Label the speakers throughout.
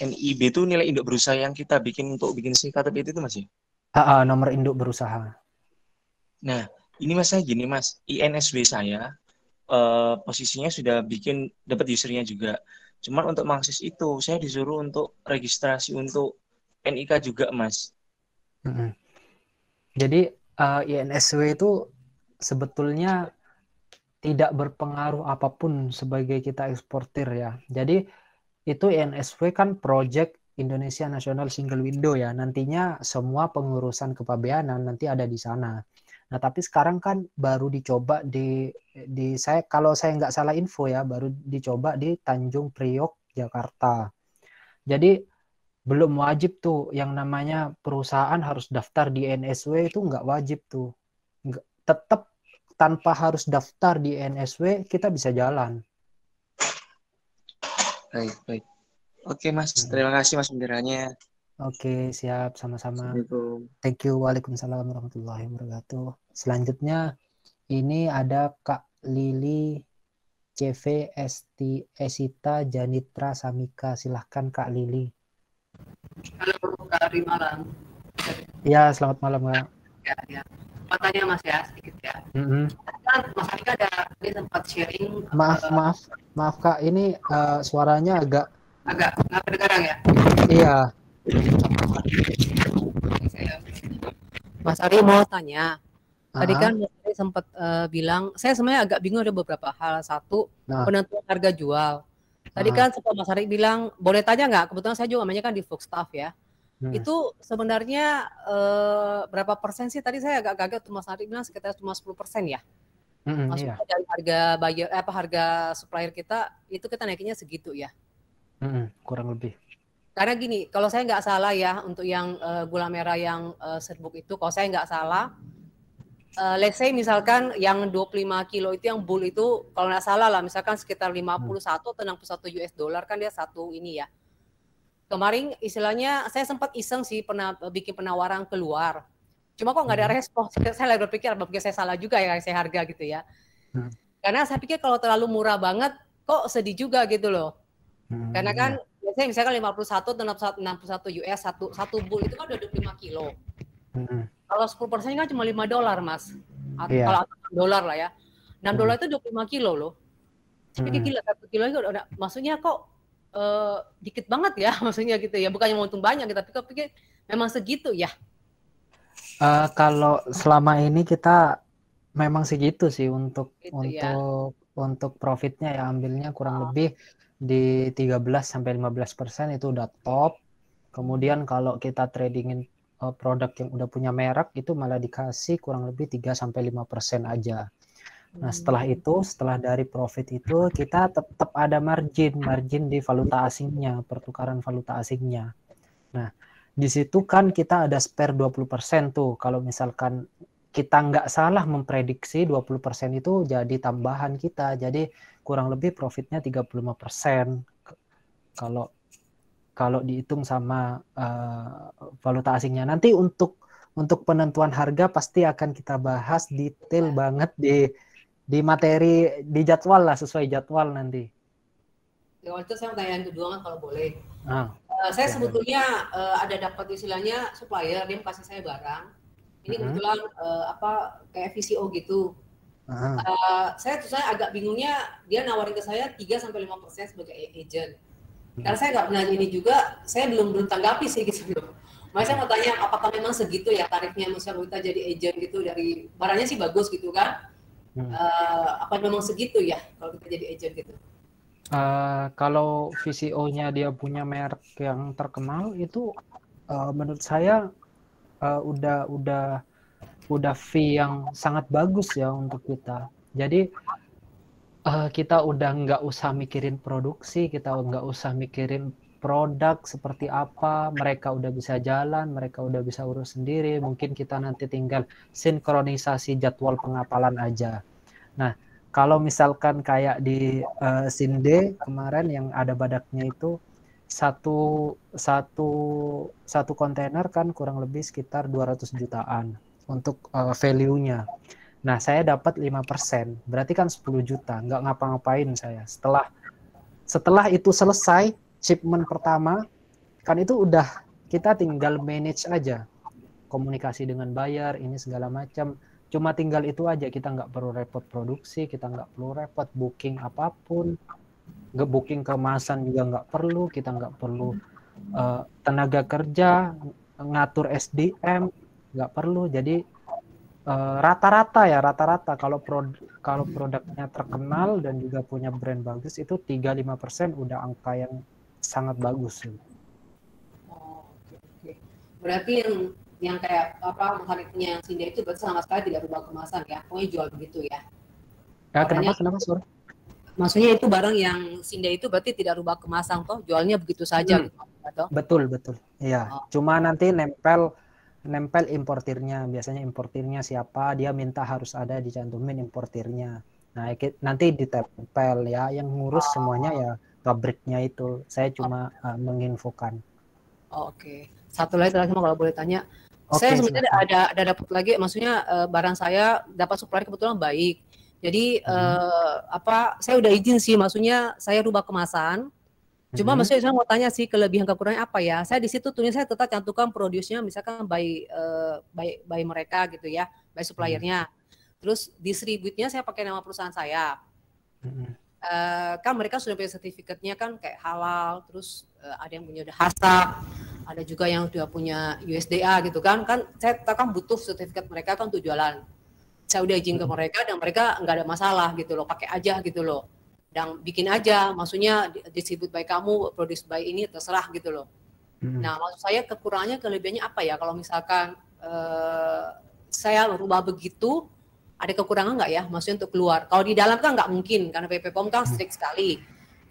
Speaker 1: NIB itu nilai induk berusaha yang kita bikin untuk bikin si KTP itu masih?
Speaker 2: Ya? Ah, nomor induk berusaha.
Speaker 1: Nah, ini mas saya gini mas, INSB saya uh, posisinya sudah bikin dapat usernya juga. Cuman untuk mengakses itu saya disuruh untuk registrasi untuk NIK juga mas.
Speaker 2: -hmm. Jadi uh, eh, INSW itu sebetulnya tidak berpengaruh apapun sebagai kita eksportir ya. Jadi itu INSW kan Project Indonesia National Single Window ya. Nantinya semua pengurusan kepabeanan nanti ada di sana. Nah, tapi sekarang kan baru dicoba di di saya kalau saya nggak salah info ya, baru dicoba di Tanjung Priok, Jakarta. Jadi belum wajib tuh yang namanya perusahaan harus daftar di NSW itu nggak wajib tuh. tetap tanpa harus daftar di NSW kita bisa jalan.
Speaker 3: Baik, baik. Oke, Mas. Terima kasih Mas benderanya.
Speaker 2: Oke, siap. Sama-sama. Thank you. Waalaikumsalam warahmatullahi wabarakatuh. Selanjutnya ini ada Kak Lili CV Esti Esita Janitra Samika. Silahkan Kak Lili.
Speaker 4: Halo, Kak Rimalan.
Speaker 2: Ya, selamat malam, Kak.
Speaker 4: Ya, ya sempat tanya Mas ya sedikit ya. Mm-hmm. Mas Arka ada tadi sempat sharing. Maaf
Speaker 2: uh, maaf maaf kak ini uh, suaranya agak agak nggak kedengaran ya. Iya.
Speaker 4: Mas Ari mau tanya. Tadi kan Mas Ari sempat uh, bilang, saya sebenarnya agak bingung ada beberapa hal. Satu, nah. penentuan harga jual. Tadi Aha. kan sempat Mas Ari bilang, boleh tanya nggak? Kebetulan saya juga namanya kan di Fox Staff ya. Hmm. Itu sebenarnya eh, berapa persen sih? Tadi saya agak gagal Mas Ari bilang sekitar cuma 10 persen ya. Hmm, Maksudnya iya. dari harga bayar eh, apa harga supplier kita itu kita naiknya segitu ya?
Speaker 2: Hmm, kurang lebih.
Speaker 4: Karena gini, kalau saya nggak salah ya untuk yang uh, gula merah yang uh, serbuk itu, kalau saya nggak salah, uh, let's say misalkan yang 25 kilo itu yang bull itu, kalau nggak salah lah, misalkan sekitar 51 atau satu US dollar kan dia satu ini ya kemarin istilahnya saya sempat iseng sih pernah bikin penawaran keluar. Cuma kok nggak ada hmm. respon. Saya lagi berpikir apa saya salah juga ya saya harga gitu ya. Hmm. Karena saya pikir kalau terlalu murah banget kok sedih juga gitu loh.
Speaker 5: Hmm. Karena kan
Speaker 4: biasanya misalkan 51 atau 61 US satu satu bull itu kan udah 25 kilo. Hmm. Kalau 10 persen kan cuma 5 dolar mas. Atau, iya. yeah. Kalau dolar lah ya. 6 hmm. dolar itu 25 kilo loh. Tapi hmm. gila satu kilo itu udah, maksudnya kok uh, dikit banget ya maksudnya gitu ya bukannya mau untung banyak gitu, tapi kok pikir memang segitu ya
Speaker 2: uh, kalau selama ini kita memang segitu sih untuk gitu, ya. untuk ya. untuk profitnya ya ambilnya kurang oh. lebih di 13 sampai 15 persen itu udah top kemudian kalau kita tradingin eh, produk yang udah punya merek itu malah dikasih kurang lebih 3 sampai 5 persen aja Nah, hmm. setelah itu, setelah dari profit itu kita tetap ada margin, margin di valuta asingnya, pertukaran valuta asingnya. Nah, di situ kan kita ada spare 20% tuh. Kalau misalkan kita nggak salah memprediksi 20% itu jadi tambahan kita. Jadi kurang lebih profitnya 35% kalau kalau dihitung sama uh, valuta asingnya. Nanti untuk untuk penentuan harga pasti akan kita bahas detail iya. banget di di materi di jadwal lah sesuai jadwal nanti.
Speaker 4: Ya, waktu itu saya yang kedua kan kalau boleh. Ah, uh, saya ya. sebetulnya uh, ada dapat istilahnya supplier dia kasih saya barang. Ini uh ah. -huh. kebetulan uh, apa kayak VCO gitu. Uh ah. -huh. uh, saya saya agak bingungnya dia nawarin ke saya 3 sampai lima persen sebagai agent.
Speaker 3: Karena hmm. saya nggak pernah ini
Speaker 4: juga, saya belum belum tanggapi sih gitu uh-huh. saya mau tanya apakah memang segitu ya tarifnya misalnya kita jadi agent gitu dari barangnya sih bagus gitu kan Hmm. Eh, apa memang segitu ya kalau kita jadi agent gitu?
Speaker 2: Uh, kalau VCO-nya dia punya merek yang terkenal itu uh, menurut saya uh, udah udah udah fee yang sangat bagus ya untuk kita. Jadi uh, kita udah nggak usah mikirin produksi, kita nggak usah mikirin produk seperti apa, mereka udah bisa jalan, mereka udah bisa urus sendiri. Mungkin kita nanti tinggal sinkronisasi jadwal pengapalan aja Nah, kalau misalkan kayak di uh, eh, Sinde kemarin yang ada badaknya itu satu satu satu kontainer kan kurang lebih sekitar 200 jutaan untuk uh, value-nya. Nah, saya dapat 5%, berarti kan 10 juta, nggak ngapa-ngapain saya. Setelah setelah itu selesai shipment pertama, kan itu udah kita tinggal manage aja komunikasi dengan buyer ini segala macam cuma tinggal itu aja kita nggak perlu repot produksi kita nggak perlu repot booking apapun nggak booking kemasan juga nggak perlu kita nggak perlu uh, tenaga kerja ngatur SDM nggak perlu jadi eh, rata-rata uh, ya rata-rata kalau pro kalau produknya terkenal dan juga punya brand bagus itu 35% udah angka yang sangat bagus.
Speaker 4: Oh, Berarti yang yang kayak apa yang Sinda itu berarti sama sekali tidak rubah kemasan ya pokoknya jual begitu ya ya Makanya, kenapa kenapa sur maksudnya itu barang yang Sinda itu berarti tidak rubah kemasan toh jualnya begitu saja hmm. gitu atau?
Speaker 2: betul betul Iya. oh. cuma nanti nempel nempel importirnya biasanya importirnya siapa dia minta harus ada dicantumin importirnya nah nanti ditempel ya yang ngurus oh. semuanya ya pabriknya itu saya cuma oh. uh,
Speaker 4: menginfokan oh, oke okay.
Speaker 2: satu lagi terakhir
Speaker 4: kalau boleh tanya Okay, saya sebenarnya ada ada dapat lagi, maksudnya uh, barang saya dapat supplier kebetulan baik. Jadi hmm. uh, apa? Saya udah izin sih, maksudnya saya rubah kemasan. Cuma hmm. maksudnya saya mau tanya sih kelebihan kekurangan apa ya? Saya di situ tulis saya tetap cantumkan produsennya misalkan by uh, by by mereka gitu ya, by suppliernya. Hmm. Terus distributnya saya pakai nama perusahaan saya. Hmm. Uh, kan mereka sudah punya sertifikatnya kan kayak halal, terus uh, ada yang punya udah hasa ada juga yang sudah punya USDA gitu kan kan saya kan butuh sertifikat mereka kan untuk jualan saya udah izin ke hmm. mereka dan mereka nggak ada masalah gitu loh pakai aja gitu loh dan bikin aja maksudnya disebut by kamu produce by ini terserah gitu loh hmm. nah maksud saya kekurangannya kelebihannya apa ya kalau misalkan eh, saya berubah begitu ada kekurangan nggak ya maksudnya untuk keluar kalau di dalam kan nggak mungkin karena PP POM kan strict sekali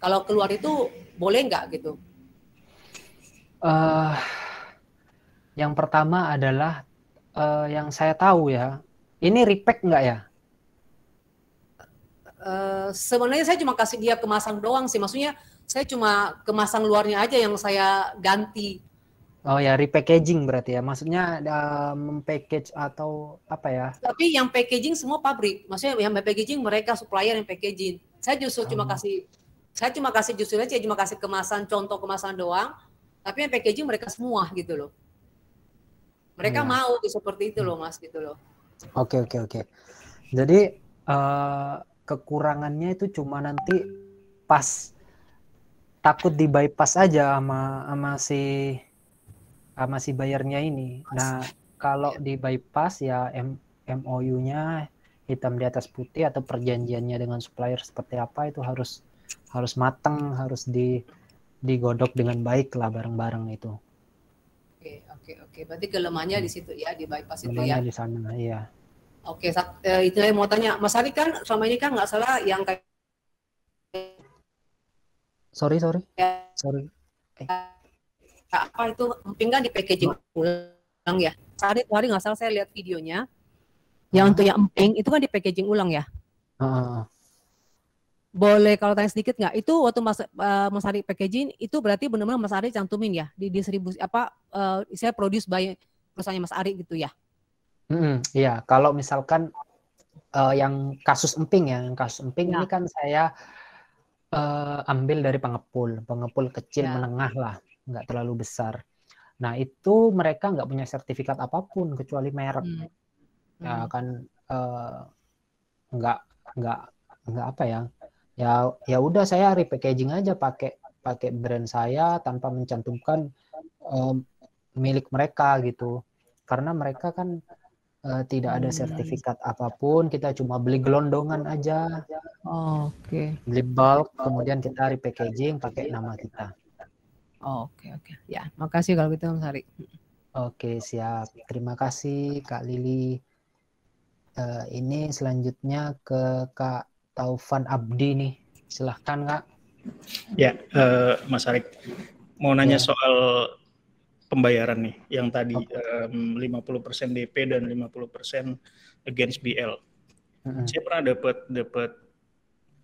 Speaker 4: kalau keluar itu boleh nggak gitu
Speaker 2: Uh, yang pertama adalah uh, yang saya tahu ya. Ini repack nggak ya?
Speaker 4: Uh, sebenarnya saya cuma kasih dia kemasan doang sih. Maksudnya saya cuma kemasan luarnya aja yang saya ganti.
Speaker 2: Oh ya, repackaging berarti ya. Maksudnya uh, mempackage atau apa ya?
Speaker 4: Tapi yang packaging semua pabrik. Maksudnya yang packaging mereka supplier yang packaging. Saya justru oh. cuma kasih saya cuma kasih justru aja cuma kasih kemasan contoh kemasan doang tapi yang packaging mereka semua gitu loh mereka hmm. mau seperti itu loh mas gitu loh
Speaker 2: oke okay, oke okay, oke okay. jadi uh, kekurangannya itu cuma nanti pas takut di bypass aja sama sama si sama si bayarnya ini nah kalau iya. di bypass ya M MOU-nya hitam di atas putih atau perjanjiannya dengan supplier seperti apa itu harus harus matang harus di digodok dengan baik lah bareng-bareng itu.
Speaker 4: Oke, oke, oke. Berarti kelemahannya hmm. di situ ya, di bypass itu ya. di
Speaker 2: sana, iya.
Speaker 4: Oke, eh, itu yang mau tanya. Mas Ari kan selama ini kan nggak salah yang kayak Sorry, sorry. Ya.
Speaker 2: Sorry. Eh.
Speaker 4: Nah, apa itu emping kan di packaging ulang ya? Sari, hari nggak salah saya lihat videonya. Yang untuk yang emping itu kan di packaging ulang ya? Ah. Uh -huh boleh kalau tanya sedikit nggak? Itu waktu Mas uh, Mas Ari packaging itu berarti benar-benar Mas Ari cantumin ya di distribusi apa uh, saya produce by perusahaan Mas Ari gitu ya?
Speaker 2: Hmm, iya, kalau misalkan uh, yang kasus emping ya, yang kasus emping ya. ini kan saya uh, ambil dari pengepul, pengepul kecil ya. menengah lah, nggak terlalu besar. Nah itu mereka nggak punya sertifikat apapun kecuali merek, hmm. Ya hmm. ya kan uh, nggak nggak nggak apa ya ya ya udah saya repackaging aja pakai pakai brand saya tanpa mencantumkan um, milik mereka gitu karena mereka kan uh, tidak ada hmm. sertifikat apapun kita cuma beli gelondongan aja
Speaker 4: oh, oke okay.
Speaker 2: beli bulk kemudian kita repackaging pakai nama kita
Speaker 4: oke oh, oke okay, okay. ya makasih kalau gitu Mas Hari
Speaker 2: oke okay, siap terima kasih Kak Lili uh, ini selanjutnya ke Kak Taufan Abdi nih. Silahkan Kak.
Speaker 1: Ya, uh, Mas Arik. Mau nanya ya. soal pembayaran nih yang tadi okay. um, 50% DP dan 50% against BL. hmm Saya pernah dapat dapat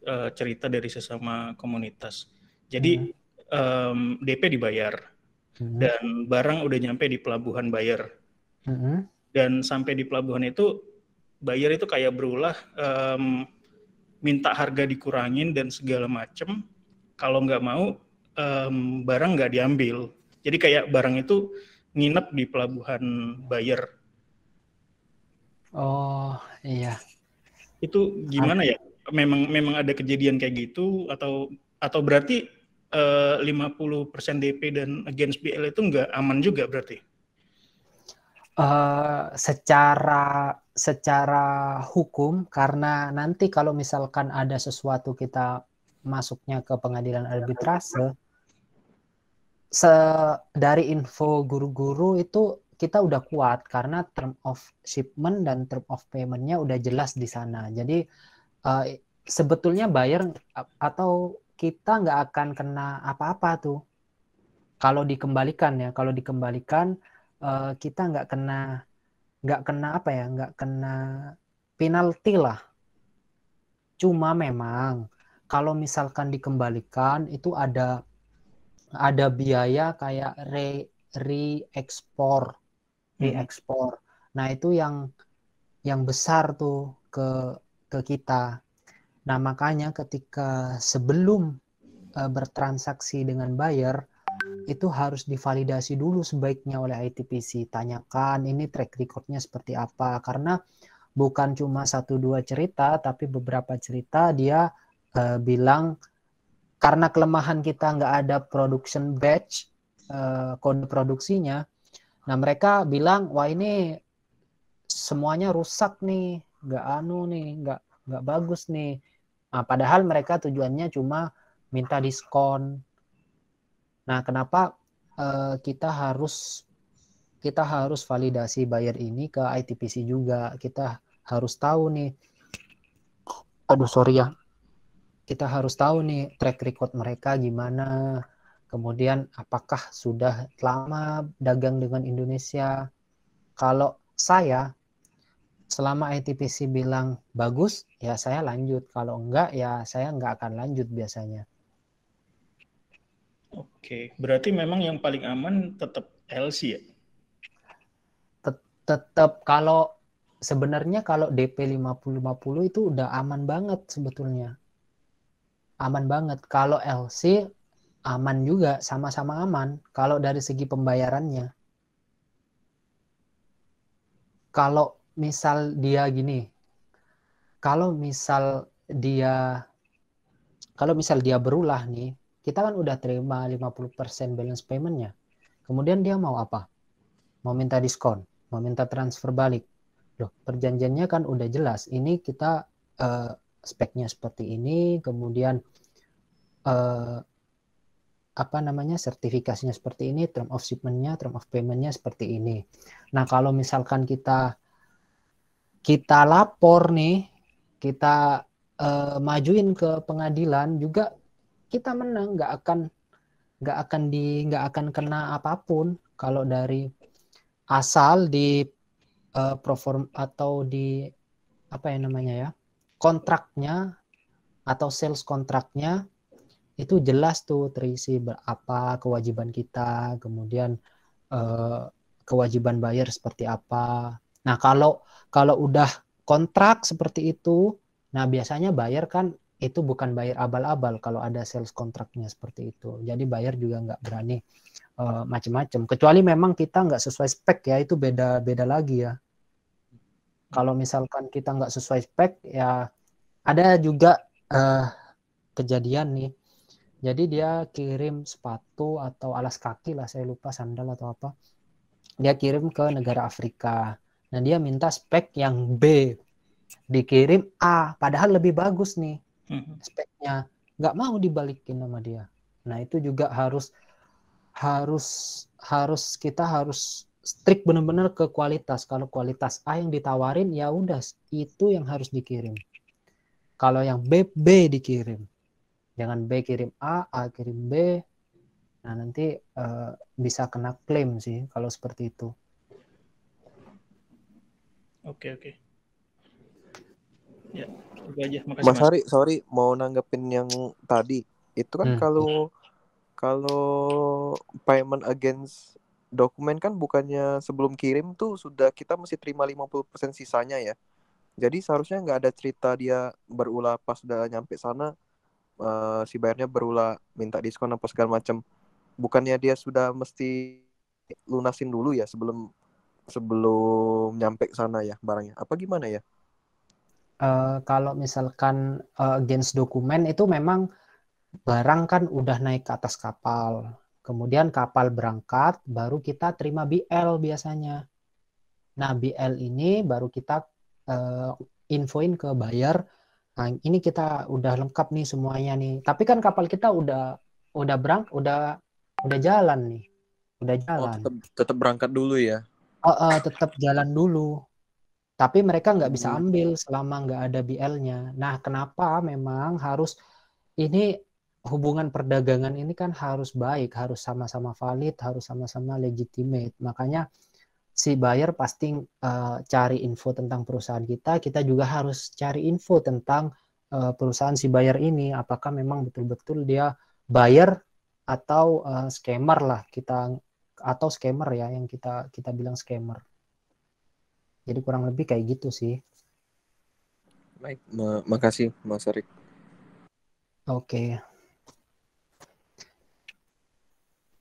Speaker 1: uh, eh, cerita dari sesama komunitas. Jadi hmm um, DP dibayar
Speaker 2: dan
Speaker 1: barang udah nyampe di pelabuhan bayar. hmm Dan sampai di pelabuhan itu bayar itu kayak berulah um, minta harga dikurangin dan segala macem kalau nggak mau um, barang nggak diambil jadi kayak barang itu nginep di pelabuhan buyer
Speaker 2: oh iya itu gimana ya
Speaker 1: memang memang ada kejadian kayak gitu atau atau berarti uh, 50% DP dan against BL itu nggak aman juga berarti
Speaker 2: uh, secara secara hukum karena nanti kalau misalkan ada sesuatu kita masuknya ke pengadilan arbitrase se dari info guru-guru itu kita udah kuat karena term of shipment dan term of paymentnya udah jelas di sana jadi uh, sebetulnya bayar atau kita nggak akan kena apa-apa tuh kalau dikembalikan ya kalau dikembalikan uh, kita nggak kena nggak kena apa ya nggak kena penalti lah cuma memang kalau misalkan dikembalikan itu ada ada biaya kayak re re re-ekspor hmm. nah itu yang yang besar tuh ke ke kita nah makanya ketika sebelum uh, bertransaksi dengan buyer itu harus divalidasi dulu sebaiknya oleh ITPC. Tanyakan ini track recordnya seperti apa. Karena bukan cuma satu dua cerita, tapi beberapa cerita dia uh, bilang karena kelemahan kita nggak ada production batch uh, kode produksinya. Nah mereka bilang wah ini semuanya rusak nih, nggak anu nih, nggak nggak bagus nih. Nah, padahal mereka tujuannya cuma minta diskon Nah, kenapa uh, kita harus kita harus validasi buyer ini ke ITPC juga. Kita harus tahu nih. Aduh, sorry ya. Kita harus tahu nih track record mereka gimana. Kemudian apakah sudah lama dagang dengan Indonesia? Kalau saya selama ITPC bilang bagus, ya saya lanjut. Kalau enggak, ya saya enggak akan lanjut biasanya.
Speaker 1: Oke, berarti memang yang paling aman tetap LC ya?
Speaker 2: Tet tetap kalau sebenarnya kalau DP 50-50 itu udah aman banget sebetulnya. Aman banget. Kalau LC aman juga, sama-sama aman kalau dari segi pembayarannya. Kalau misal dia gini, kalau misal dia kalau misal dia berulah nih kita kan udah terima 50% balance paymentnya. Kemudian dia mau apa? Mau minta diskon, mau minta transfer balik. Loh, perjanjiannya kan udah jelas. Ini kita uh, speknya seperti ini, kemudian uh, apa namanya sertifikasinya seperti ini, term of shipmentnya, term of paymentnya seperti ini. Nah, kalau misalkan kita kita lapor nih, kita uh, majuin ke pengadilan juga kita menang nggak akan nggak akan di nggak akan kena apapun kalau dari asal di uh, perform atau di apa ya namanya ya kontraknya atau sales kontraknya itu jelas tuh terisi berapa kewajiban kita kemudian uh, kewajiban bayar seperti apa nah kalau kalau udah kontrak seperti itu nah biasanya bayar kan itu bukan bayar abal-abal kalau ada sales kontraknya seperti itu. Jadi bayar juga nggak berani uh, eh, macam-macam. Kecuali memang kita nggak sesuai spek ya, itu beda beda lagi ya. Kalau misalkan kita nggak sesuai spek ya ada juga uh, kejadian nih. Jadi dia kirim sepatu atau alas kaki lah, saya lupa sandal atau apa. Dia kirim ke negara Afrika. Nah dia minta spek yang B, dikirim A, padahal lebih bagus nih hmm. speknya nggak mau dibalikin sama dia nah itu juga harus harus harus kita harus strict benar-benar ke kualitas kalau kualitas A yang ditawarin ya udah itu yang harus dikirim kalau yang B B dikirim jangan B kirim A A kirim B nah nanti uh, bisa kena klaim sih kalau seperti itu
Speaker 1: oke okay, oke okay. Ya, mas, mas Hari, sorry mau nanggepin yang tadi. Itu kan hmm. kalau kalau payment against dokumen kan bukannya sebelum kirim tuh sudah kita mesti terima 50% sisanya ya. Jadi seharusnya nggak ada cerita dia berulah pas udah nyampe sana uh, si bayarnya berulah minta diskon apa segala macam. Bukannya dia sudah mesti lunasin dulu ya sebelum sebelum nyampe sana ya barangnya. Apa gimana ya?
Speaker 2: Eh, kalau misalkan uh, eh, against dokumen itu memang barang kan udah naik ke atas kapal. Kemudian kapal berangkat, baru kita terima BL biasanya. Nah, BL ini baru kita uh, infoin ke buyer, nah ini kita udah lengkap nih semuanya nih. Tapi kan kapal kita udah udah berang, udah udah jalan nih. Udah oh, jalan. Oh, tetap,
Speaker 1: tetap berangkat dulu ya.
Speaker 2: Uh, uh, tetap jalan dulu. Tapi mereka nggak bisa iya. ambil selama nggak ada BL-nya. Nah, kenapa memang harus ini hubungan perdagangan ini kan harus baik, harus sama-sama valid, harus sama-sama legitimate. Makanya si buyer pasti uh, cari info tentang perusahaan kita, kita juga harus cari info tentang uh, perusahaan si buyer ini, apakah memang betul-betul dia buyer atau uh, scammer lah kita atau scammer ya yang kita kita bilang scammer. Jadi kurang lebih kayak gitu sih.
Speaker 1: Baik, Ma makasih Mas Arik.
Speaker 2: Oke. Okay.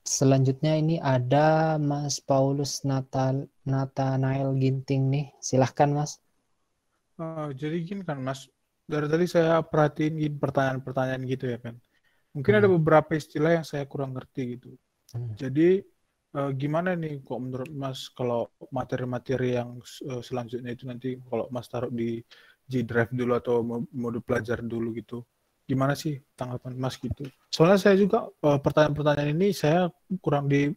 Speaker 2: Selanjutnya ini ada Mas Paulus Natal Nathanael Ginting nih. Silahkan Mas.
Speaker 1: Uh, jadi gini kan Mas, dari tadi saya perhatiin pertanyaan-pertanyaan gitu ya kan. Mungkin hmm. ada beberapa istilah yang saya kurang ngerti gitu. Hmm. Jadi uh, gimana nih kok menurut Mas kalau materi-materi yang uh, selanjutnya itu nanti kalau Mas taruh di G Drive dulu atau mode pelajar dulu gitu. Gimana sih tanggapan Mas gitu? Soalnya saya juga eh, pertanyaan-pertanyaan ini saya kurang di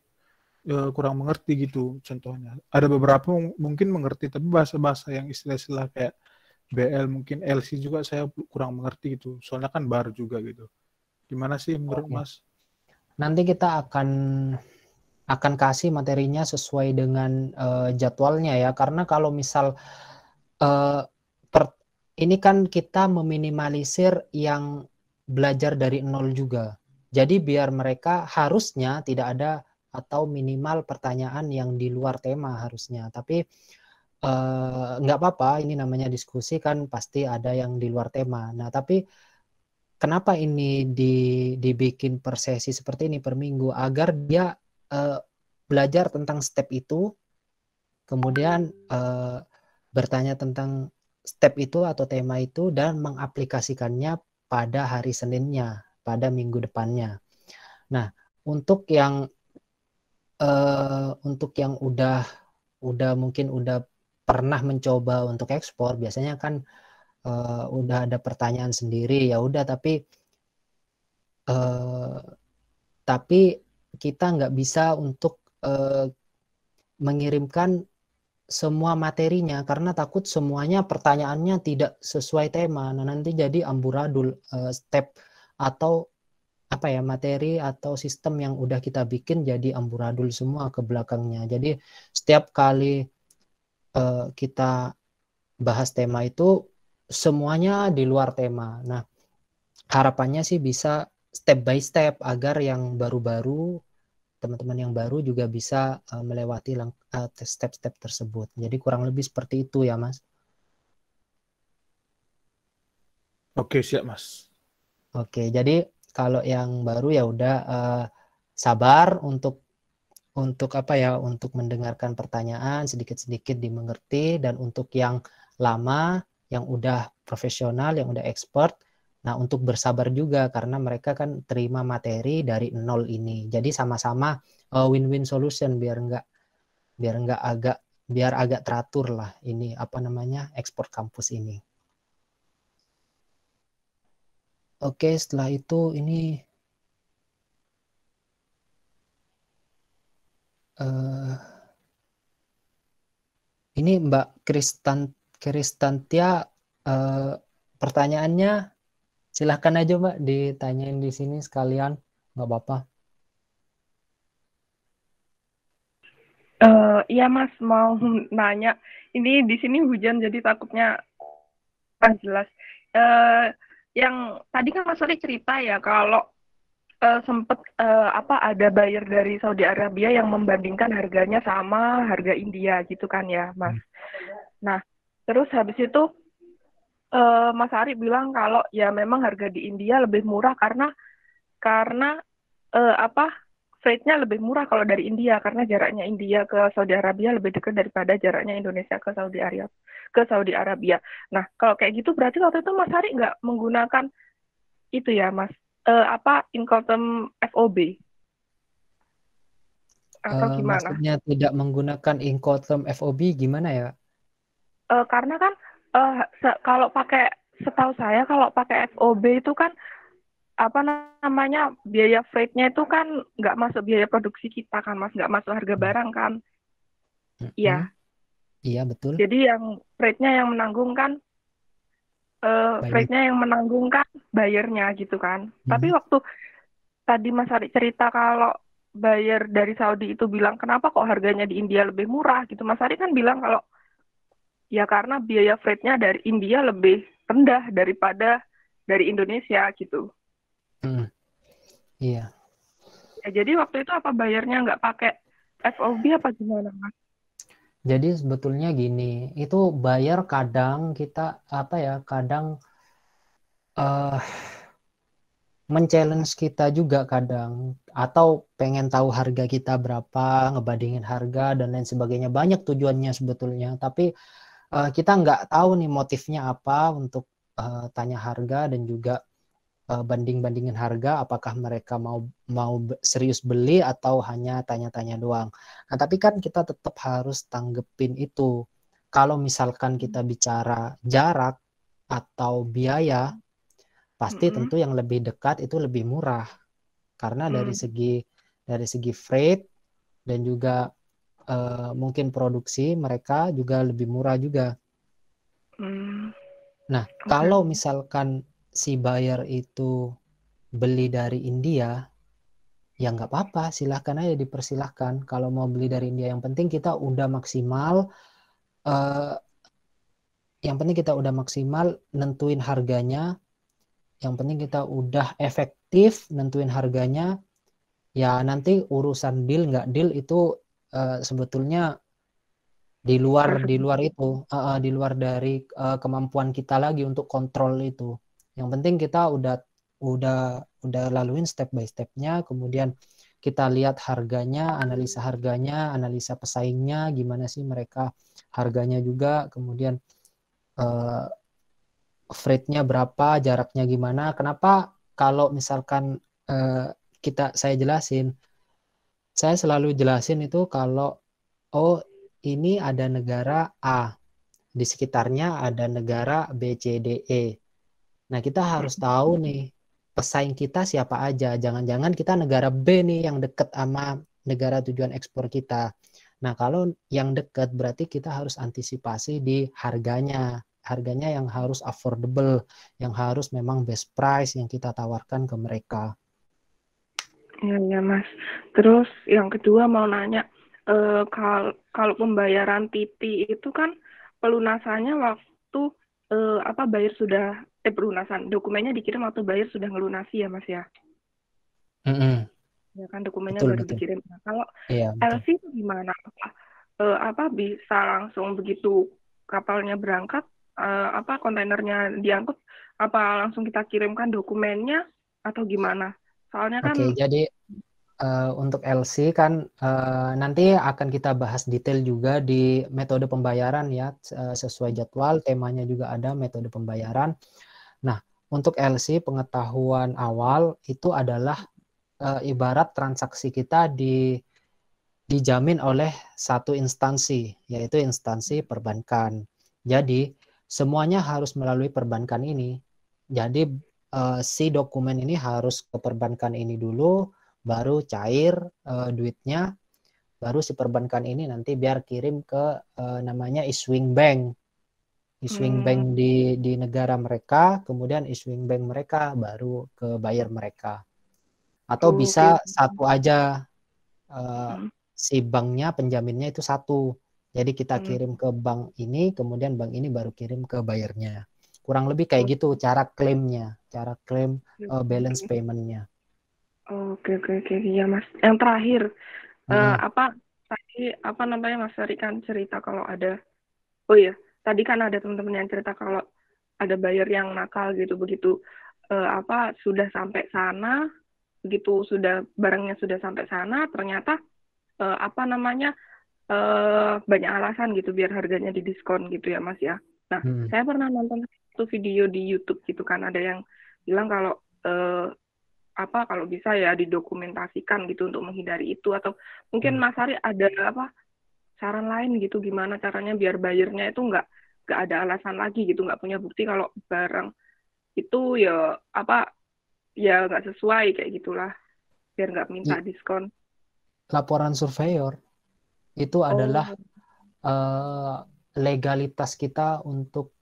Speaker 1: kurang mengerti gitu contohnya. Ada beberapa mungkin mengerti tapi bahasa-bahasa yang istilah-istilah kayak BL mungkin LC juga saya kurang mengerti gitu. Soalnya kan baru juga gitu. Gimana sih menurut Mas?
Speaker 2: Nanti kita akan akan kasih materinya sesuai dengan uh, jadwalnya ya karena kalau misal uh, per, ini kan kita meminimalisir yang belajar dari nol juga jadi biar mereka harusnya tidak ada atau minimal pertanyaan yang di luar tema harusnya tapi uh, apa-apa ini namanya diskusi kan pasti ada yang di luar tema nah tapi kenapa ini di, dibikin per sesi seperti ini per minggu agar dia uh, belajar tentang step itu, kemudian uh, bertanya tentang step itu atau tema itu dan mengaplikasikannya pada hari Seninnya, pada minggu depannya. Nah, untuk yang uh, untuk yang udah udah mungkin udah pernah mencoba untuk ekspor, biasanya kan uh, udah ada pertanyaan sendiri ya udah tapi uh, tapi kita nggak bisa untuk uh, mengirimkan semua materinya karena takut semuanya pertanyaannya tidak sesuai tema. Nah, nanti jadi amburadul uh, step atau apa ya materi atau sistem yang udah kita bikin jadi amburadul semua ke belakangnya. Jadi setiap kali uh, kita bahas tema itu semuanya di luar tema. Nah, harapannya sih bisa step by step agar yang baru-baru teman-teman yang baru juga bisa uh, melewati eh, step-step tersebut. Jadi kurang lebih seperti itu ya, Mas. Oke, siap, Mas. Oke, jadi kalau yang baru ya udah uh, sabar untuk untuk apa ya, untuk mendengarkan pertanyaan sedikit-sedikit dimengerti dan untuk yang lama, yang udah profesional, yang udah expert, Nah, untuk bersabar juga karena mereka kan terima materi dari nol ini. Jadi sama-sama eh, win-win solution biar enggak biar enggak agak biar agak teratur lah ini apa namanya ekspor kampus ini. Oke, setelah itu ini uh, ini Mbak Kristan Kristantia uh, pertanyaannya silahkan aja mbak ditanyain di sini sekalian nggak apa-apa
Speaker 5: uh, iya mas mau nanya ini di sini hujan jadi takutnya kurang jelas uh, yang tadi kan mas Soli cerita ya kalau uh, eh, sempat uh, apa ada buyer dari Saudi Arabia yang membandingkan harganya sama harga India gitu kan ya mas hmm. nah terus habis itu uh, Mas Ari bilang kalau ya memang harga di India lebih murah karena karena uh, apa freightnya lebih murah kalau dari India karena jaraknya India ke Saudi Arabia lebih dekat daripada jaraknya Indonesia ke Saudi Arabia ke Saudi Arabia. Nah kalau kayak gitu berarti waktu itu Mas Arief nggak menggunakan itu ya Mas uh, apa incoterm FOB atau gimana? Maksudnya
Speaker 2: tidak menggunakan incoterm FOB gimana ya?
Speaker 5: Uh, karena kan uh, se kalau pakai setahu saya kalau pakai FOB itu kan apa namanya biaya freightnya itu kan nggak masuk biaya produksi kita kan mas nggak masuk harga hmm. barang kan hmm. iya mm
Speaker 2: -hmm. iya betul jadi
Speaker 5: yang freightnya yang menanggung kan uh, freightnya yang menanggung kan bayarnya gitu kan mm -hmm. tapi waktu tadi mas Ari cerita kalau bayar dari Saudi itu bilang kenapa kok harganya di India lebih murah gitu mas Ari kan bilang kalau Ya karena biaya freightnya dari India lebih rendah daripada dari Indonesia gitu.
Speaker 2: Hmm. Iya.
Speaker 5: Ya, jadi waktu itu apa bayarnya nggak pakai FOB apa gimana mas?
Speaker 2: Jadi sebetulnya gini, itu bayar kadang kita apa ya kadang uh, eh, men kita juga kadang atau pengen tahu harga kita berapa, ngebandingin harga dan lain sebagainya. Banyak tujuannya sebetulnya, tapi uh, kita nggak tahu nih motifnya apa untuk uh, tanya harga dan juga eh, banding-bandingin harga apakah mereka mau mau serius beli atau hanya tanya-tanya doang. Nah, tapi kan kita tetap harus tanggepin itu. Kalau misalkan kita hmm. bicara jarak atau biaya, pasti mm -hmm. tentu yang lebih dekat itu lebih murah. Karena mm -hmm. dari segi dari segi freight dan juga Eh, mungkin produksi mereka juga lebih murah juga. Hmm. Nah, okay. kalau misalkan si buyer itu beli dari India, ya nggak apa-apa, silahkan aja dipersilahkan. Kalau mau beli dari India, yang penting kita udah maksimal. Uh, yang penting kita udah maksimal nentuin harganya. Yang penting kita udah efektif nentuin harganya. Ya nanti urusan deal nggak deal itu uh, sebetulnya di luar di luar itu uh, uh, di luar dari uh, kemampuan kita lagi untuk kontrol itu yang penting kita udah udah udah laluin step by stepnya kemudian kita lihat harganya analisa harganya analisa pesaingnya gimana sih mereka harganya juga kemudian uh, freightnya berapa jaraknya gimana kenapa kalau misalkan uh, kita saya jelasin saya selalu jelasin itu kalau oh ini ada negara A, di sekitarnya ada negara B, C, D, E. Nah kita harus tahu nih pesaing kita siapa aja. Jangan-jangan kita negara B nih yang dekat sama negara tujuan ekspor kita. Nah kalau yang dekat berarti kita harus antisipasi di harganya. Harganya yang harus affordable, yang harus memang best price yang kita tawarkan ke mereka.
Speaker 5: Iya, iya, Mas. Terus yang kedua mau nanya, eh, kal kalau pembayaran TV itu kan pelunasannya waktu, eh, apa, bayar sudah eh, pelunasan, dokumennya dikirim waktu bayar sudah ngelunasi ya, Mas, ya? -hmm. Ya kan, dokumennya sudah baru dikirim. Nah, kalau Iya, LC itu gimana? Apa, eh, apa bisa langsung begitu kapalnya berangkat, apa, kontainernya diangkut, apa langsung kita kirimkan dokumennya atau gimana? Soalnya kan Oke, jadi
Speaker 2: uh, untuk LC kan uh, nanti akan kita bahas detail juga di metode pembayaran ya uh, sesuai jadwal temanya juga ada metode pembayaran. Nah untuk LC pengetahuan awal itu adalah uh, ibarat transaksi kita di dijamin oleh satu instansi yaitu instansi perbankan. Jadi semuanya harus melalui perbankan ini. Jadi uh, si dokumen ini harus ke perbankan ini dulu, baru cair uh, duitnya, baru si perbankan ini nanti biar kirim ke uh, namanya issuing bank, issuing hmm. bank di di negara mereka, kemudian issuing bank mereka baru ke buyer mereka, atau oh, bisa okay. satu aja uh, hmm. si banknya penjaminnya itu satu. Jadi kita hmm. kirim ke bank ini, kemudian bank ini baru kirim ke bayarnya kurang lebih kayak oh. gitu cara klaimnya cara klaim uh, balance
Speaker 5: paymentnya oke oke oke ya mas yang terakhir eh, hmm. uh, apa tadi apa namanya mas Ari kan cerita kalau ada oh iya tadi kan ada teman-teman yang cerita kalau ada buyer yang nakal gitu begitu uh, apa sudah sampai sana begitu sudah barangnya sudah sampai sana ternyata uh, apa namanya uh, banyak alasan gitu biar harganya didiskon gitu ya mas ya nah hmm. saya pernah nonton tuh video di YouTube gitu kan ada yang bilang kalau eh, apa kalau bisa ya didokumentasikan gitu untuk menghindari itu atau mungkin hmm. Mas Ari ada apa saran lain gitu gimana caranya biar bayarnya itu nggak nggak ada alasan lagi gitu nggak punya bukti kalau barang itu ya apa ya nggak sesuai kayak gitulah biar nggak minta iya. diskon
Speaker 2: laporan surveyor itu adalah uh, legalitas kita untuk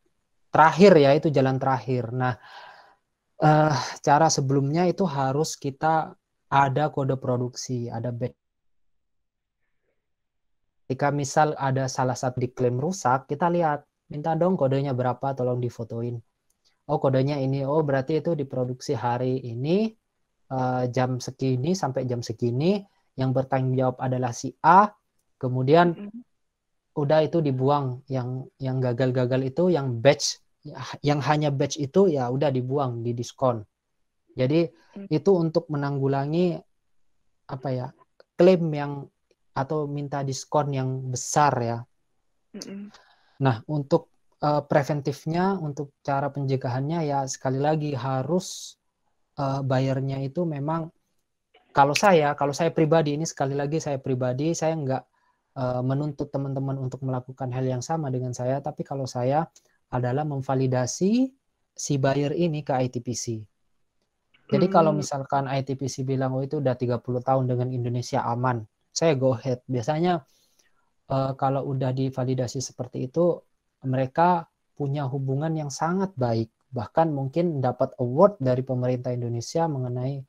Speaker 2: terakhir ya itu jalan terakhir. Nah, uh, cara sebelumnya itu harus kita ada kode produksi, ada batch. Jika misal ada salah satu diklaim rusak, kita lihat, minta dong kodenya berapa, tolong difotoin. Oh kodenya ini, oh berarti itu diproduksi hari ini, uh, jam segini sampai jam segini, yang bertanggung jawab adalah si A, kemudian udah itu dibuang yang yang gagal-gagal itu yang batch yang hanya batch itu ya udah dibuang di diskon. Jadi hmm. itu untuk menanggulangi apa ya klaim yang atau minta diskon yang besar ya. Hmm. Nah untuk uh, preventifnya untuk cara pencegahannya ya sekali lagi harus uh, bayarnya itu memang kalau saya kalau saya pribadi ini sekali lagi saya pribadi saya nggak Eh, menuntut teman-teman untuk melakukan hal yang sama dengan saya, tapi kalau saya adalah memvalidasi si buyer ini ke ITPC. Jadi hmm. kalau misalkan ITPC bilang oh itu udah 30 tahun dengan Indonesia aman, saya go ahead. Biasanya uh, kalau udah divalidasi seperti itu mereka punya hubungan yang sangat baik, bahkan mungkin dapat award dari pemerintah Indonesia mengenai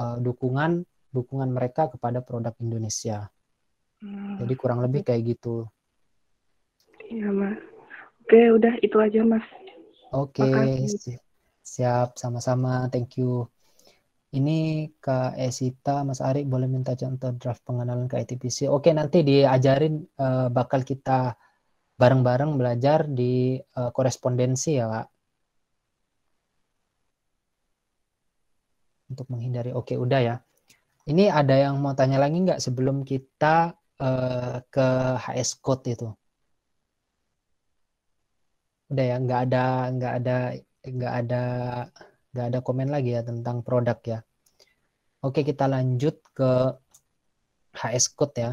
Speaker 2: uh, dukungan dukungan mereka kepada produk Indonesia.
Speaker 5: Hmm. Jadi kurang lebih
Speaker 2: kayak gitu.
Speaker 5: Iya, Mas. Oke, udah itu aja, Mas.
Speaker 2: Oke, siap. Sama-sama. Thank you. Ini ke Esita, Mas Ari boleh minta contoh draft pengenalan ke ITPC. Oke, nanti diajarin uh, bakal kita bareng-bareng belajar di uh, korespondensi ya, Pak. Untuk menghindari. Oke, udah ya. Ini ada yang mau tanya lagi nggak sebelum kita Eh, ke HS Code itu. Udah ya, nggak ada nggak ada nggak ada nggak ada komen lagi ya tentang produk ya. Oke kita lanjut ke HS Code ya.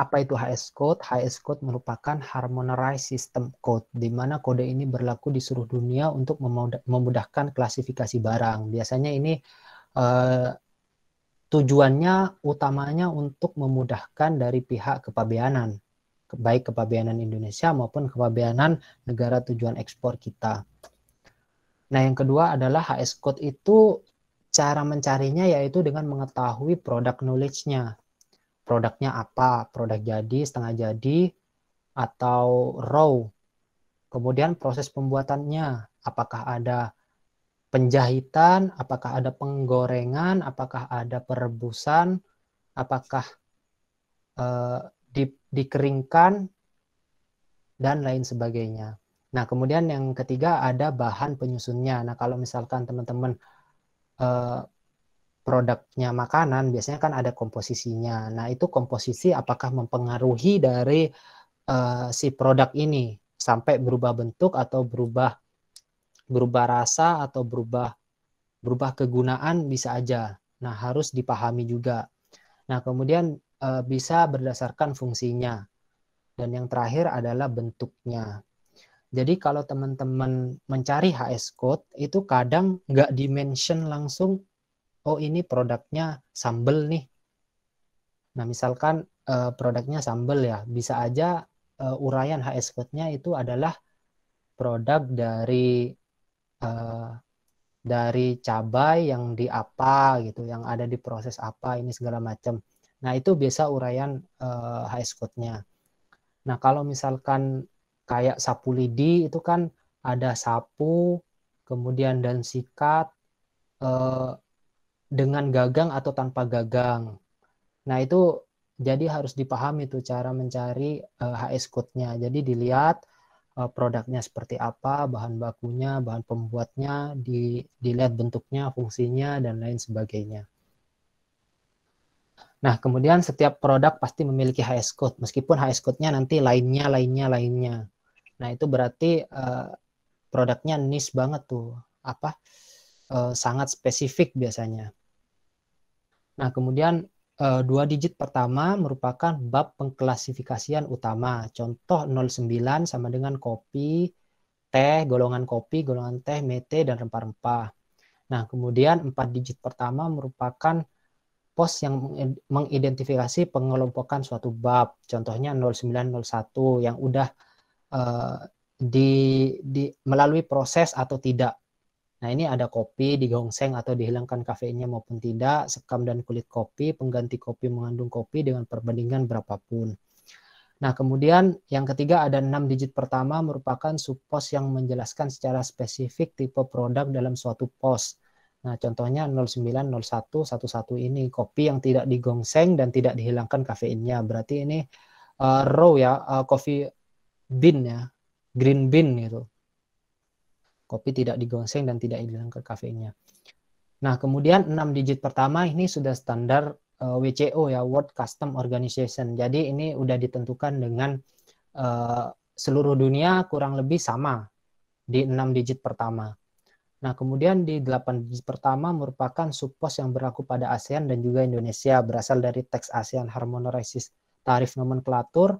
Speaker 2: Apa itu HS Code? HS Code merupakan harmonized system code, di mana kode ini berlaku di seluruh dunia untuk memudahkan klasifikasi barang. Biasanya ini eh, tujuannya utamanya untuk memudahkan dari pihak kepabeanan, baik kepabeanan Indonesia maupun kepabeanan negara tujuan ekspor kita. Nah, yang kedua adalah HS Code itu cara mencarinya yaitu dengan mengetahui produk knowledge-nya produknya apa, produk jadi, setengah jadi, atau raw. Kemudian proses pembuatannya, apakah ada penjahitan, apakah ada penggorengan, apakah ada perebusan, apakah eh, di, dikeringkan, dan lain sebagainya. Nah, kemudian yang ketiga ada bahan penyusunnya. Nah, kalau misalkan teman-teman eh, produknya makanan biasanya kan ada komposisinya. Nah, itu komposisi apakah mempengaruhi dari uh, si produk ini sampai berubah bentuk atau berubah berubah rasa atau berubah berubah kegunaan bisa aja. Nah, harus dipahami juga. Nah, kemudian uh, bisa berdasarkan fungsinya. Dan yang terakhir adalah bentuknya. Jadi kalau teman-teman mencari HS code itu kadang nggak dimention langsung oh ini produknya sambel nih. Nah, misalkan uh, produknya sambel ya, bisa aja uh, eh, uraian HS code-nya itu adalah produk dari uh, dari cabai yang di apa gitu, yang ada di proses apa ini segala macam. Nah, itu biasa uraian uh, HS code-nya. Nah, kalau misalkan kayak sapu lidi itu kan ada sapu, kemudian dan sikat, eh, dengan gagang atau tanpa gagang. Nah, itu jadi harus dipahami itu cara mencari uh, HS code-nya. Jadi dilihat uh, produknya seperti apa, bahan bakunya, bahan pembuatnya, di, dilihat bentuknya, fungsinya dan lain sebagainya. Nah, kemudian setiap produk pasti memiliki HS code meskipun HS code-nya nanti lainnya lainnya lainnya. Nah, itu berarti uh, produknya niche banget tuh. Apa? sangat spesifik biasanya. Nah, kemudian eh, dua digit pertama merupakan bab pengklasifikasian utama. Contoh 09 sama dengan kopi, teh, golongan kopi, golongan teh, mete, dan rempah-rempah. Nah, kemudian empat digit pertama merupakan pos yang mengidentifikasi pengelompokan suatu bab. Contohnya 0901 yang udah uh, di, di melalui proses atau tidak. Nah, ini ada kopi digongseng atau dihilangkan kafeinnya maupun tidak, sekam dan kulit kopi, pengganti kopi mengandung kopi dengan perbandingan berapapun. Nah, kemudian yang ketiga ada enam digit pertama merupakan subpos yang menjelaskan secara spesifik tipe produk dalam suatu pos. Nah, contohnya 090111 ini kopi yang tidak digongseng dan tidak dihilangkan kafeinnya. Berarti ini uh, raw ya, uh, coffee bean ya, green bean gitu. Kopi tidak digongseng dan tidak hilang ke kafeinnya. Nah, kemudian 6 digit pertama ini sudah standar uh, eh, WCO ya, World Custom Organization. Jadi ini sudah ditentukan dengan uh, seluruh dunia kurang lebih sama di 6 digit pertama. Nah, kemudian di 8 digit pertama merupakan supos yang berlaku pada ASEAN dan juga Indonesia berasal dari teks ASEAN Harmonize Tarif Nomenklatur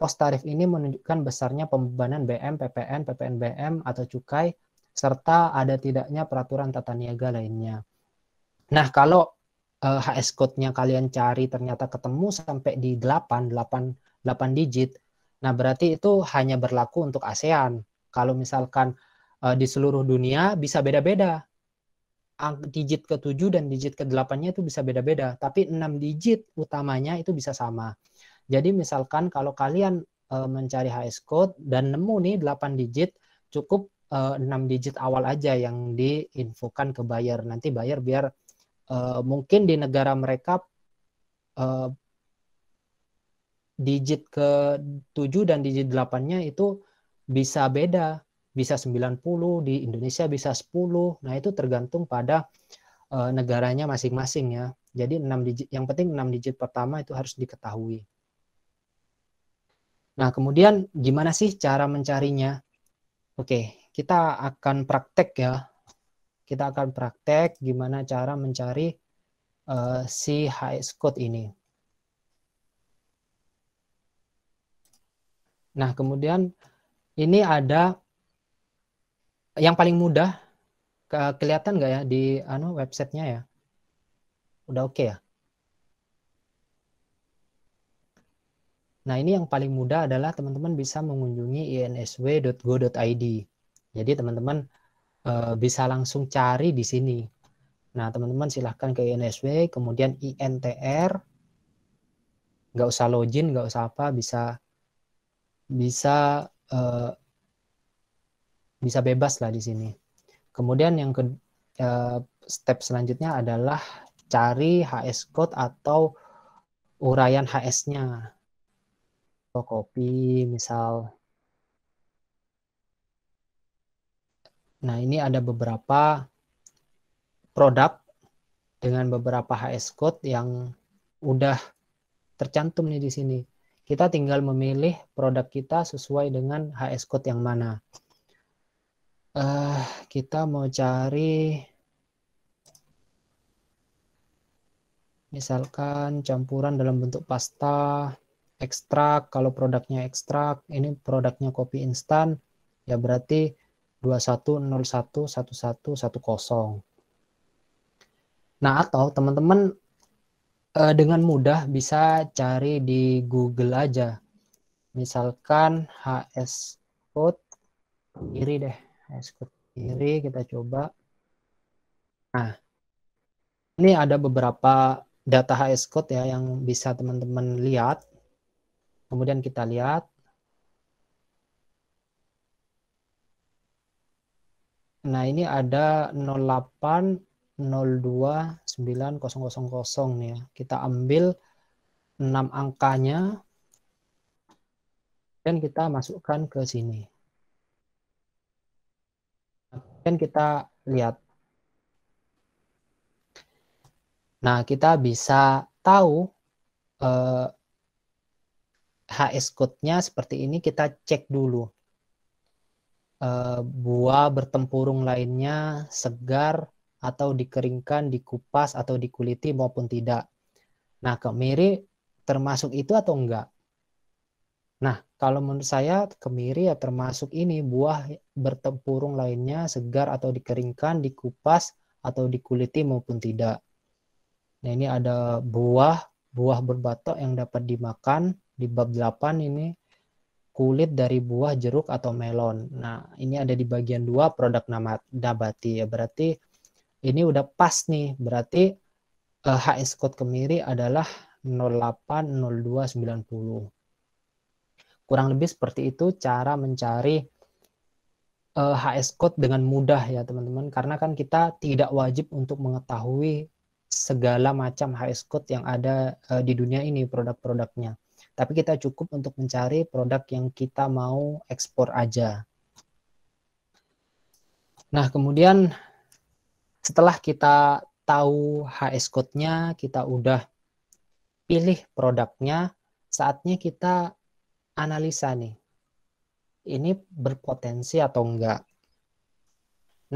Speaker 2: Pos tarif ini menunjukkan besarnya pembebanan BM, PPN, PPNBM, atau cukai, serta ada tidaknya peraturan tata niaga lainnya. Nah, kalau eh, HS code-nya kalian cari ternyata ketemu sampai di 8, 8, 8 digit, nah berarti itu hanya berlaku untuk ASEAN. Kalau misalkan eh, di seluruh dunia bisa beda-beda. Digit ke-7 dan digit ke-8-nya itu bisa beda-beda, tapi 6 digit utamanya itu bisa sama. Jadi misalkan kalau kalian uh, mencari HS code dan nemu nih 8 digit, cukup uh, eh, 6 digit awal aja yang diinfokan ke buyer. Nanti buyer biar uh, mungkin di negara mereka uh, digit ke 7 dan digit 8-nya itu bisa beda, bisa 90, di Indonesia bisa 10. Nah, itu tergantung pada uh, negaranya masing-masing ya. Jadi 6 digit yang penting 6 digit pertama itu harus diketahui. Nah, kemudian gimana sih cara mencarinya? Oke, kita akan praktek ya. Kita akan praktek gimana cara mencari uh, si HS code ini. Nah, kemudian ini ada yang paling mudah kelihatan nggak ya di anu websitenya ya? Udah oke okay ya? Nah, ini yang paling mudah adalah teman-teman bisa mengunjungi insw.go.id. Jadi, teman-teman eh, bisa langsung cari di sini. Nah, teman-teman silahkan ke insw, kemudian intr, nggak usah login, nggak usah apa, bisa bisa eh, bisa bebas lah di sini. Kemudian yang ke, eh, step selanjutnya adalah cari HS code atau uraian HS-nya kopi misal. Nah, ini ada beberapa produk dengan beberapa HS code yang udah tercantum nih di sini. Kita tinggal memilih produk kita sesuai dengan HS code yang mana. Uh, kita mau cari misalkan campuran dalam bentuk pasta ekstrak, kalau produknya ekstrak, ini produknya kopi instan, ya berarti 21011110. Nah, atau teman-teman eh, dengan mudah bisa cari di Google aja. Misalkan HS Code kiri deh, HS Code kiri kita coba. Nah, ini ada beberapa data HS Code ya yang bisa teman-teman lihat. Kemudian kita lihat. Nah, ini ada nih ya. Kita ambil 6 angkanya dan kita masukkan ke sini. dan kita lihat. Nah, kita bisa tahu eh, HS code-nya seperti ini kita cek dulu. Eh, buah bertempurung lainnya segar atau dikeringkan, dikupas atau dikuliti maupun tidak. Nah, kemiri termasuk itu atau enggak? Nah, kalau menurut saya kemiri ya termasuk ini buah bertempurung lainnya segar atau dikeringkan, dikupas atau dikuliti maupun tidak. Nah, ini ada buah, buah berbatok yang dapat dimakan, di bab 8 ini kulit dari buah jeruk atau melon. Nah, ini ada di bagian dua produk nama nabati ya. Berarti ini udah pas nih. Berarti eh, HS code kemiri adalah 080290. Kurang lebih seperti itu cara mencari eh, HS code dengan mudah ya, teman-teman. Karena kan kita tidak wajib untuk mengetahui segala macam HS code yang ada eh, di dunia ini produk-produknya tapi kita cukup untuk mencari produk yang kita mau ekspor aja. Nah, kemudian setelah kita tahu HS code-nya, kita udah pilih produknya, saatnya kita analisa nih. Ini berpotensi atau enggak.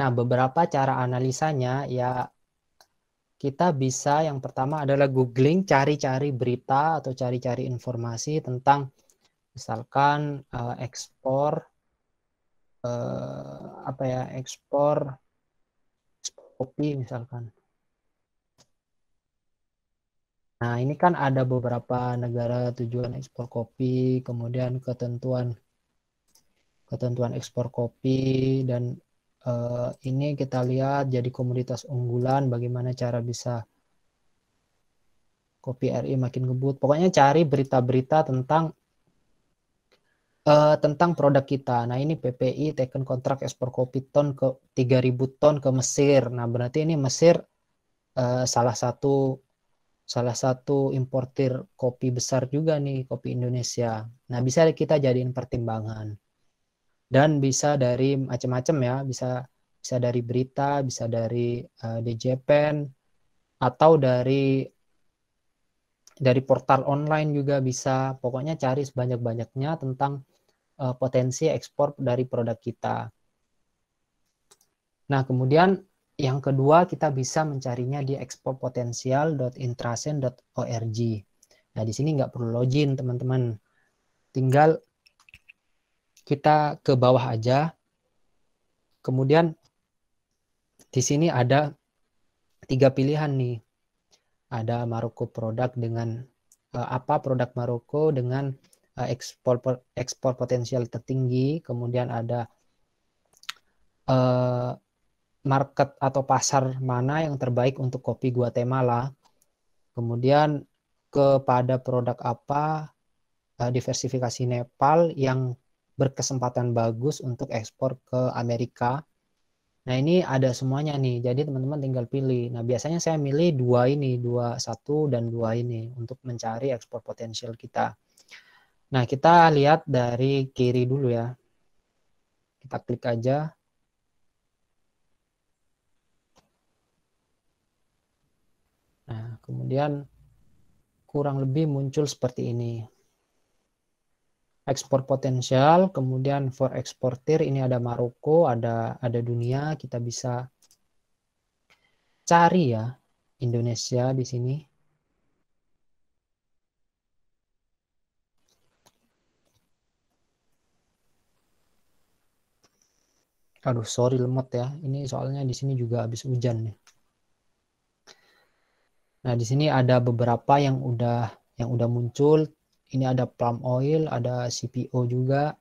Speaker 2: Nah, beberapa cara analisanya ya kita bisa yang pertama adalah googling, cari-cari berita atau cari-cari informasi tentang misalkan uh, ekspor uh, apa ya ekspor kopi misalkan. Nah ini kan ada beberapa negara tujuan ekspor kopi, kemudian ketentuan ketentuan ekspor kopi dan Eh, ini kita lihat jadi komunitas unggulan bagaimana cara bisa kopi RI makin ngebut pokoknya cari berita-berita tentang eh, tentang produk kita nah ini PPI taken kontrak ekspor kopi ton ke 3000 ton ke Mesir nah berarti ini Mesir eh, salah satu salah satu importir kopi besar juga nih kopi Indonesia nah bisa kita jadiin pertimbangan dan bisa dari macam-macam ya bisa bisa dari berita bisa dari uh, eh, DJPen atau dari dari portal online juga bisa pokoknya cari sebanyak-banyaknya tentang uh, potensi ekspor dari produk kita nah kemudian yang kedua kita bisa mencarinya di eksporpotensial.intrasen.org nah di sini nggak perlu login teman-teman tinggal kita ke bawah aja. Kemudian di sini ada tiga pilihan nih. Ada Maroko produk dengan uh, apa produk Maroko dengan uh, ekspor ekspor potensial tertinggi, kemudian ada uh, market atau pasar mana yang terbaik untuk kopi Guatemala. Kemudian kepada produk apa diversifikasi Nepal yang berkesempatan bagus untuk ekspor ke Amerika. Nah ini ada semuanya nih, jadi teman-teman tinggal pilih. Nah biasanya saya milih dua ini, dua satu dan dua ini untuk mencari ekspor potensial kita. Nah kita lihat dari kiri dulu ya. Kita klik aja. Nah kemudian kurang lebih muncul seperti ini ekspor potensial, kemudian for eksportir ini ada Maroko, ada ada dunia, kita bisa cari ya Indonesia di sini. Aduh, sorry lemot ya. Ini soalnya di sini juga habis hujan nih. Nah, di sini ada beberapa yang udah yang udah muncul ini ada palm oil, ada CPO juga,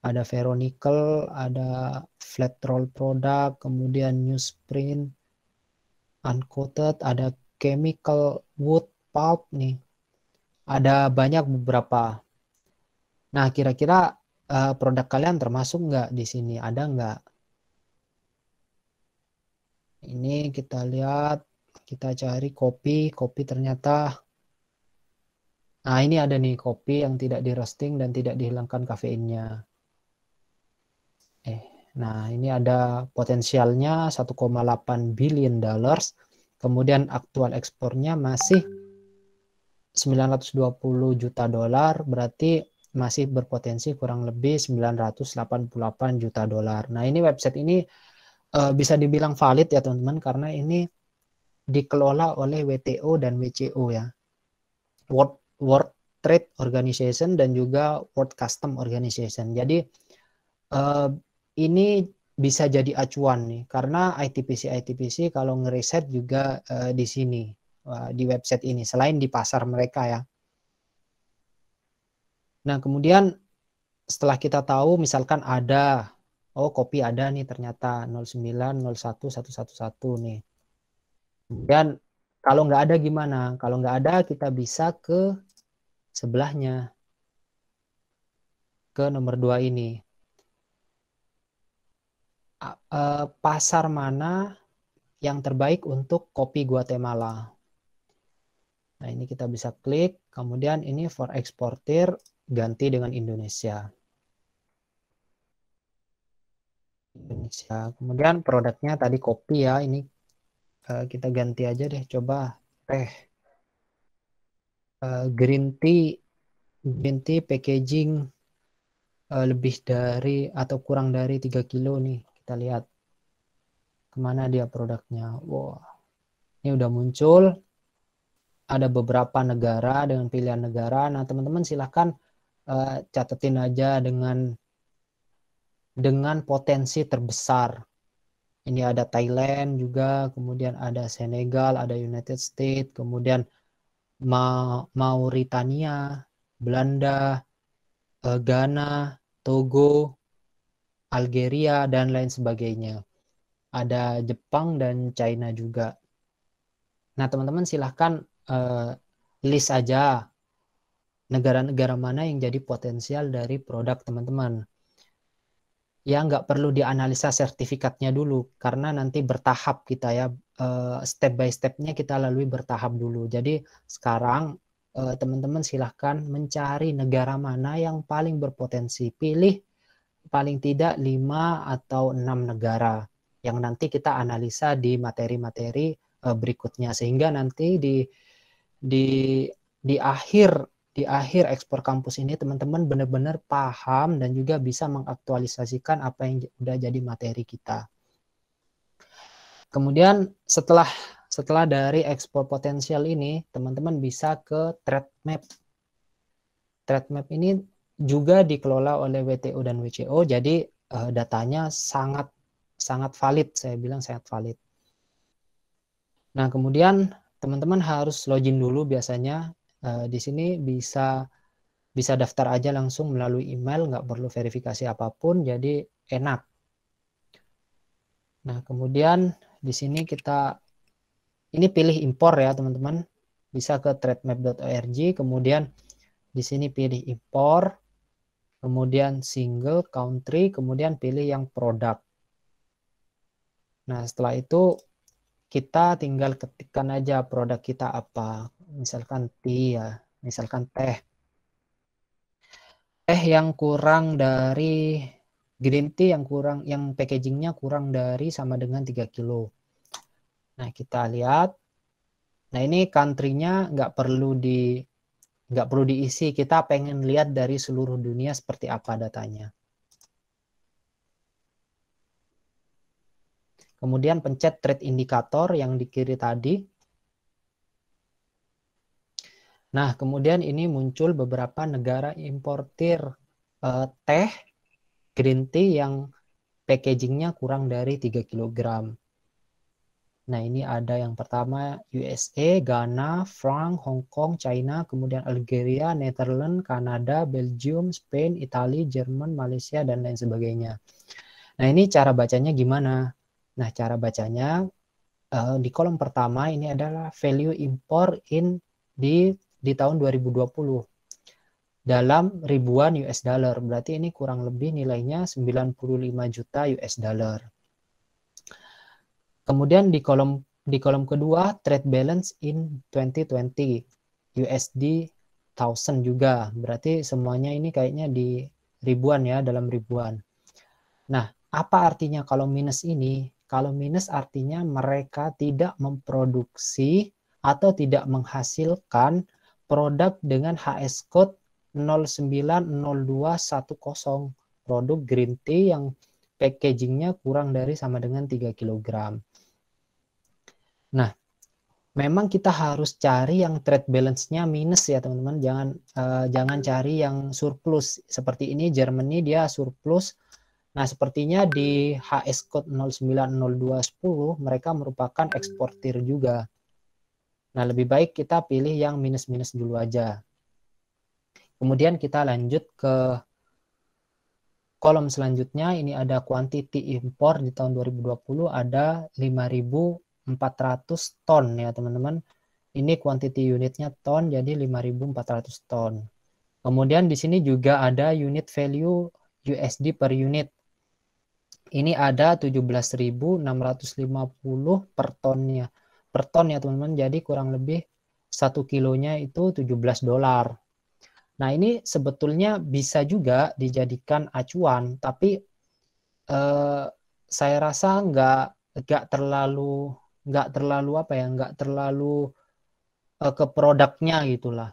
Speaker 2: ada ferronickel, ada flat roll product, kemudian newsprint, uncoated, ada chemical wood pulp nih. Ada banyak beberapa. Nah, kira-kira uh, produk kalian termasuk nggak di sini? Ada nggak? Ini kita lihat, kita cari kopi. Kopi ternyata Nah, ini ada nih kopi yang tidak di roasting dan tidak dihilangkan kafeinnya. Eh, nah ini ada potensialnya 1,8 billion dollars. Kemudian aktual ekspornya masih 920 juta dolar, berarti masih berpotensi kurang lebih 988 juta dolar. Nah, ini website ini uh, bisa dibilang valid ya, teman-teman, karena ini dikelola oleh WTO dan WCO ya. World World Trade Organization dan juga World Custom Organization. Jadi uh, ini bisa jadi acuan nih karena ITPC ITPC kalau ngereset juga uh, di sini uh, di website ini selain di pasar mereka ya. Nah, kemudian setelah kita tahu misalkan ada oh kopi ada nih ternyata 09 01 111 nih. Kemudian kalau nggak ada gimana? Kalau nggak ada kita bisa ke sebelahnya. Ke nomor dua ini. E, pasar mana yang terbaik untuk kopi Guatemala? Nah ini kita bisa klik. Kemudian ini for exporter ganti dengan Indonesia. Indonesia. Kemudian produknya tadi kopi ya, ini uh, kita ganti aja deh coba teh uh, eh, green tea green tea packaging uh, lebih dari atau kurang dari 3 kilo nih kita lihat kemana dia produknya wow ini udah muncul ada beberapa negara dengan pilihan negara nah teman-teman silahkan uh, catetin aja dengan dengan potensi terbesar ini ada Thailand juga, kemudian ada Senegal, ada United States, kemudian Ma Mauritania, Belanda, eh, Ghana, Togo, Algeria, dan lain sebagainya. Ada Jepang dan China juga. Nah, teman-teman silahkan uh, list aja negara-negara mana yang jadi potensial dari produk teman-teman ya nggak perlu dianalisa sertifikatnya dulu karena nanti bertahap kita ya eh, step by stepnya kita lalui bertahap dulu jadi sekarang eh, teman-teman silahkan mencari negara mana yang paling berpotensi pilih paling tidak lima atau enam negara yang nanti kita analisa di materi-materi eh, berikutnya sehingga nanti di di di akhir di akhir ekspor kampus ini teman-teman benar-benar paham dan juga bisa mengaktualisasikan apa yang sudah jadi materi kita. Kemudian setelah setelah dari ekspor potensial ini, teman-teman bisa ke trade map. Trade map ini juga dikelola oleh WTO dan WCO, jadi uh, datanya sangat sangat valid, saya bilang sangat valid. Nah, kemudian teman-teman harus login dulu biasanya Eh, di sini bisa bisa daftar aja langsung melalui email, nggak perlu verifikasi apapun, jadi enak. Nah, kemudian di sini kita ini pilih impor ya, teman-teman. Bisa ke trademap.org, kemudian di sini pilih impor, kemudian single country, kemudian pilih yang produk. Nah, setelah itu kita tinggal ketikkan aja produk kita apa misalkan tea ya, misalkan teh. Teh yang kurang dari green tea yang kurang yang packagingnya kurang dari sama dengan 3 kilo. Nah, kita lihat. Nah, ini country-nya nggak perlu di nggak perlu diisi. Kita pengen lihat dari seluruh dunia seperti apa datanya. Kemudian pencet trade indicator yang di kiri tadi. Nah, kemudian ini muncul beberapa negara importir uh, teh green tea yang packagingnya kurang dari 3 kg. Nah, ini ada yang pertama USA, Ghana, Frank, Hong Kong, China, kemudian Algeria, Netherlands, Kanada, Belgium, Spain, Italia, Jerman, Malaysia, dan lain sebagainya. Nah, ini cara bacanya gimana? Nah, cara bacanya uh, di kolom pertama ini adalah value import in di di tahun 2020 dalam ribuan US dollar. Berarti ini kurang lebih nilainya 95 juta US dollar. Kemudian di kolom di kolom kedua trade balance in 2020 USD 1000 juga. Berarti semuanya ini kayaknya di ribuan ya, dalam ribuan. Nah, apa artinya kalau minus ini? Kalau minus artinya mereka tidak memproduksi atau tidak menghasilkan produk dengan HS code 090210 produk green tea yang packagingnya kurang dari sama dengan 3 kg. Nah, memang kita harus cari yang trade balance-nya minus ya teman-teman. Jangan uh, jangan cari yang surplus. Seperti ini Germany dia surplus. Nah, sepertinya di HS code 090210 mereka merupakan eksportir juga. Nah, lebih baik kita pilih yang minus-minus dulu aja. Kemudian kita lanjut ke kolom selanjutnya. Ini ada quantity impor di tahun 2020 ada 5.400 ton ya teman-teman. Ini quantity unitnya ton jadi 5.400 ton. Kemudian di sini juga ada unit value USD per unit. Ini ada 17.650 per tonnya per ton ya teman-teman. Jadi kurang lebih satu kilonya itu 17 dolar. Nah ini sebetulnya bisa juga dijadikan acuan, tapi eh, saya rasa nggak nggak terlalu nggak terlalu apa ya nggak terlalu eh, ke produknya gitulah.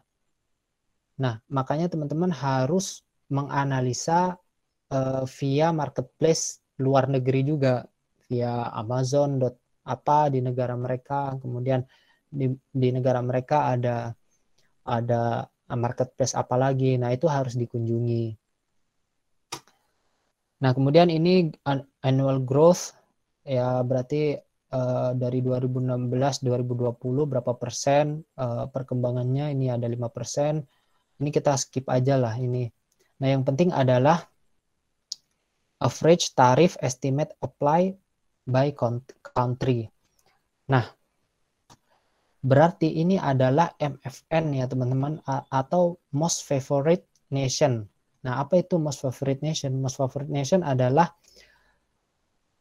Speaker 2: Nah makanya teman-teman harus menganalisa eh, via marketplace luar negeri juga via Amazon apa di negara mereka kemudian di, di negara mereka ada ada marketplace apa lagi nah itu harus dikunjungi nah kemudian ini annual growth ya berarti uh, dari 2016 2020 berapa persen uh, perkembangannya ini ada lima persen ini kita skip aja lah ini nah yang penting adalah average tarif estimate apply by country. Nah, berarti ini adalah MFN ya teman-teman atau most favorite nation. Nah, apa itu most favorite nation? Most favorite nation adalah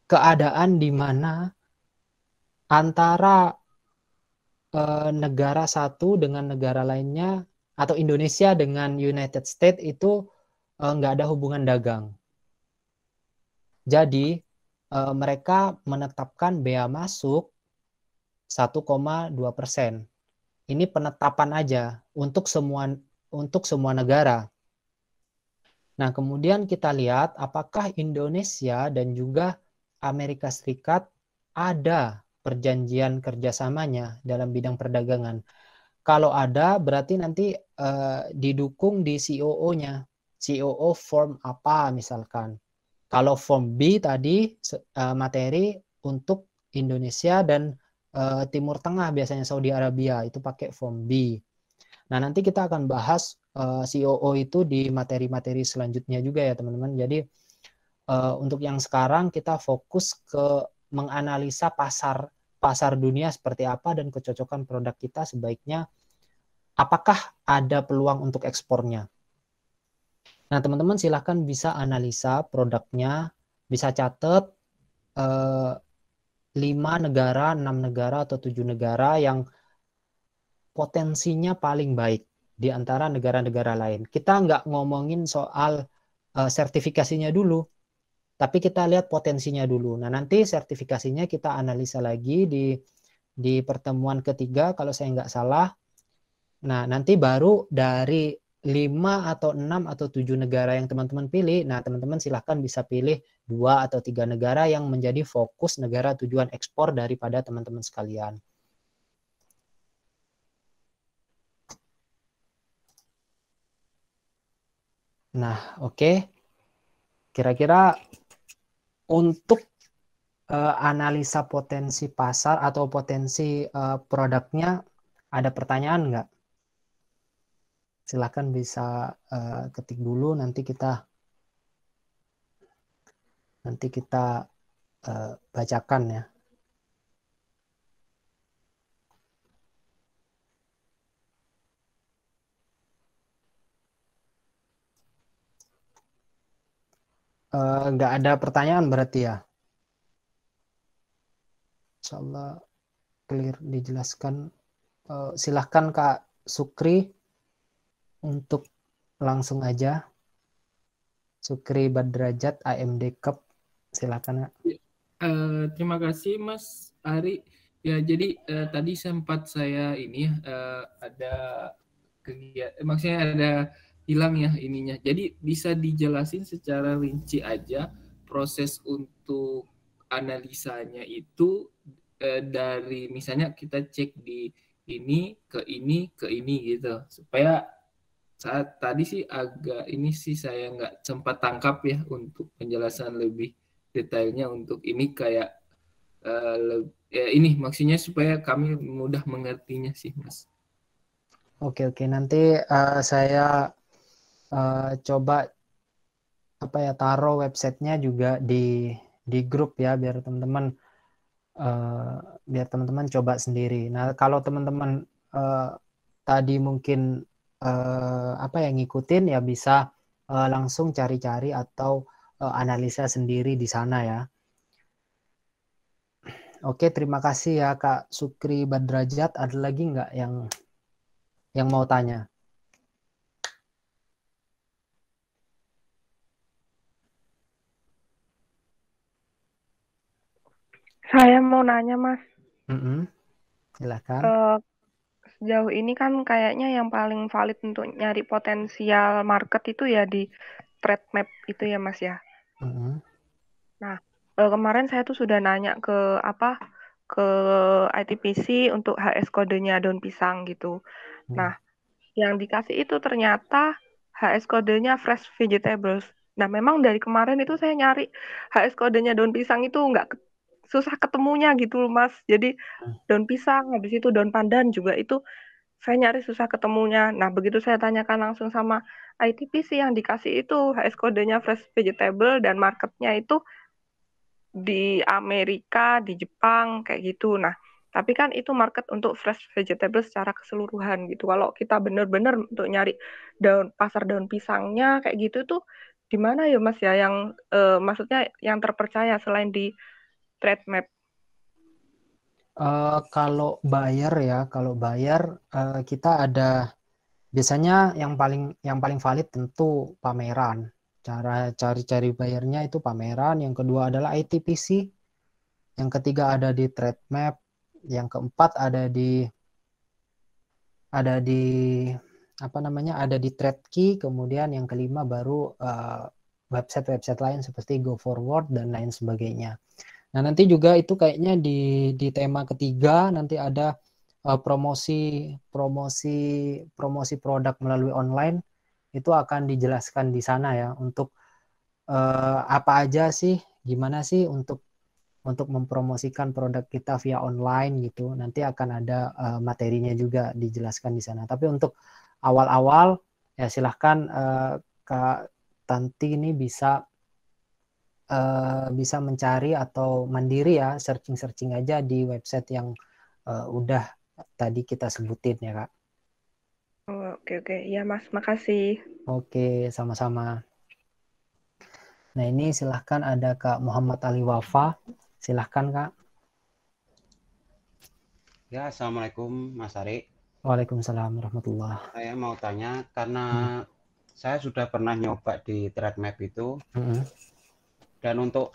Speaker 2: keadaan di mana antara eh, negara satu dengan negara lainnya atau Indonesia dengan United States itu eh, nggak ada hubungan dagang. Jadi Eh, mereka menetapkan bea masuk 1,2 persen. Ini penetapan aja untuk semua untuk semua negara. Nah, kemudian kita lihat apakah Indonesia dan juga Amerika Serikat ada perjanjian kerjasamanya dalam bidang perdagangan. Kalau ada, berarti nanti uh, didukung di COO-nya, COO form apa misalkan. Kalau form B tadi eh, materi untuk Indonesia dan eh, Timur Tengah biasanya Saudi Arabia itu pakai form B. Nah, nanti kita akan bahas eh, COO itu di materi-materi selanjutnya juga ya, teman-teman. Jadi untuk yang sekarang kita fokus ke menganalisa pasar pasar dunia seperti apa dan kecocokan produk kita sebaiknya apakah ada peluang untuk ekspornya. Nah, teman-teman silahkan bisa analisa produknya, bisa catat eh, negara, enam negara, atau tujuh negara yang potensinya paling baik di antara negara-negara lain. Kita nggak ngomongin soal eh, sertifikasinya dulu, tapi kita lihat potensinya dulu. Nah, nanti sertifikasinya kita analisa lagi di di pertemuan ketiga kalau saya nggak salah. Nah, nanti baru dari lima atau 6 atau tujuh negara yang teman-teman pilih, nah teman-teman silahkan bisa pilih dua atau tiga negara yang menjadi fokus negara tujuan ekspor daripada teman-teman sekalian. Nah, oke. Okay. Kira-kira untuk uh, analisa potensi pasar atau potensi uh, produknya ada pertanyaan nggak? silahkan bisa uh, ketik dulu nanti kita nanti kita uh, bacakan ya. Eh, nggak uh, ada pertanyaan berarti ya. Insya Allah clear dijelaskan. Uh, silahkan Kak Sukri untuk langsung aja Sukri Badrajat AMD Cup silakan
Speaker 3: ya. Uh, terima kasih Mas Ari ya jadi uh, tadi sempat saya ini uh, ada kegiatan maksudnya ada hilang ya ininya jadi bisa dijelasin secara rinci aja proses untuk analisanya itu uh, dari misalnya kita cek di ini ke ini ke ini gitu supaya saat tadi sih agak ini sih saya nggak sempat tangkap ya untuk penjelasan lebih detailnya untuk ini kayak uh, eh, lebih, ya ini maksudnya supaya kami mudah mengertinya sih mas.
Speaker 2: Oke oke nanti uh, saya uh, coba apa ya taruh websitenya juga di di grup ya biar teman-teman uh, biar teman-teman coba sendiri. Nah kalau teman-teman uh, tadi mungkin eh, apa yang ngikutin ya bisa eh, langsung cari-cari atau eh, analisa sendiri di sana ya. Oke, terima kasih ya Kak Sukri Badrajat. Ada lagi nggak yang yang mau tanya?
Speaker 5: Saya mau nanya, Mas.
Speaker 2: Mm -hmm. Silakan.
Speaker 5: Uh, sejauh ini kan kayaknya yang paling valid untuk nyari potensial market itu ya di trade map itu ya Mas ya. Mm-hmm. Nah eh, kemarin saya tuh sudah nanya ke apa ke ITPC untuk HS kodenya daun pisang gitu. Mm. Nah yang dikasih itu ternyata HS kodenya fresh vegetables. Nah memang dari kemarin itu saya nyari HS kodenya daun pisang itu nggak susah ketemunya gitu mas jadi hmm. daun pisang habis itu daun pandan juga itu saya nyari susah ketemunya nah begitu saya tanyakan langsung sama ITPC yang dikasih itu HS kodenya fresh vegetable dan marketnya itu di Amerika di Jepang kayak gitu nah tapi kan itu market untuk fresh vegetable secara keseluruhan gitu kalau kita bener-bener untuk nyari daun pasar daun pisangnya kayak gitu tuh di mana ya mas ya yang eh, maksudnya yang terpercaya selain di trade map?
Speaker 2: Uh, eh, kalau buyer ya, kalau buyer uh, eh, kita ada biasanya yang paling yang paling valid tentu pameran. Cara cari-cari bayarnya itu pameran. Yang kedua adalah ITPC. Yang ketiga ada di trade map. Yang keempat ada di ada di apa namanya ada di trade key. Kemudian yang kelima baru website eh, website-website lain seperti Go Forward dan lain sebagainya. Nah, nanti juga itu kayaknya di di tema ketiga nanti ada uh, promosi promosi promosi produk melalui online itu akan dijelaskan di sana ya untuk uh, apa aja sih, gimana sih untuk untuk mempromosikan produk kita via online gitu. Nanti akan ada uh, materinya juga dijelaskan di sana. Tapi untuk awal-awal ya silahkan uh, Kak Tanti ini bisa Eh, bisa mencari atau mandiri ya searching-searching aja di website yang uh, udah tadi kita sebutin ya kak.
Speaker 5: Oke oh, oke okay, okay. ya mas makasih.
Speaker 2: Oke okay, sama-sama. Nah ini silahkan ada kak Muhammad Ali Wafa silahkan kak. Ya assalamualaikum Mas Ari. Waalaikumsalam warahmatullah. Saya mau tanya karena hmm. saya sudah pernah nyoba di Map itu. Hmm dan untuk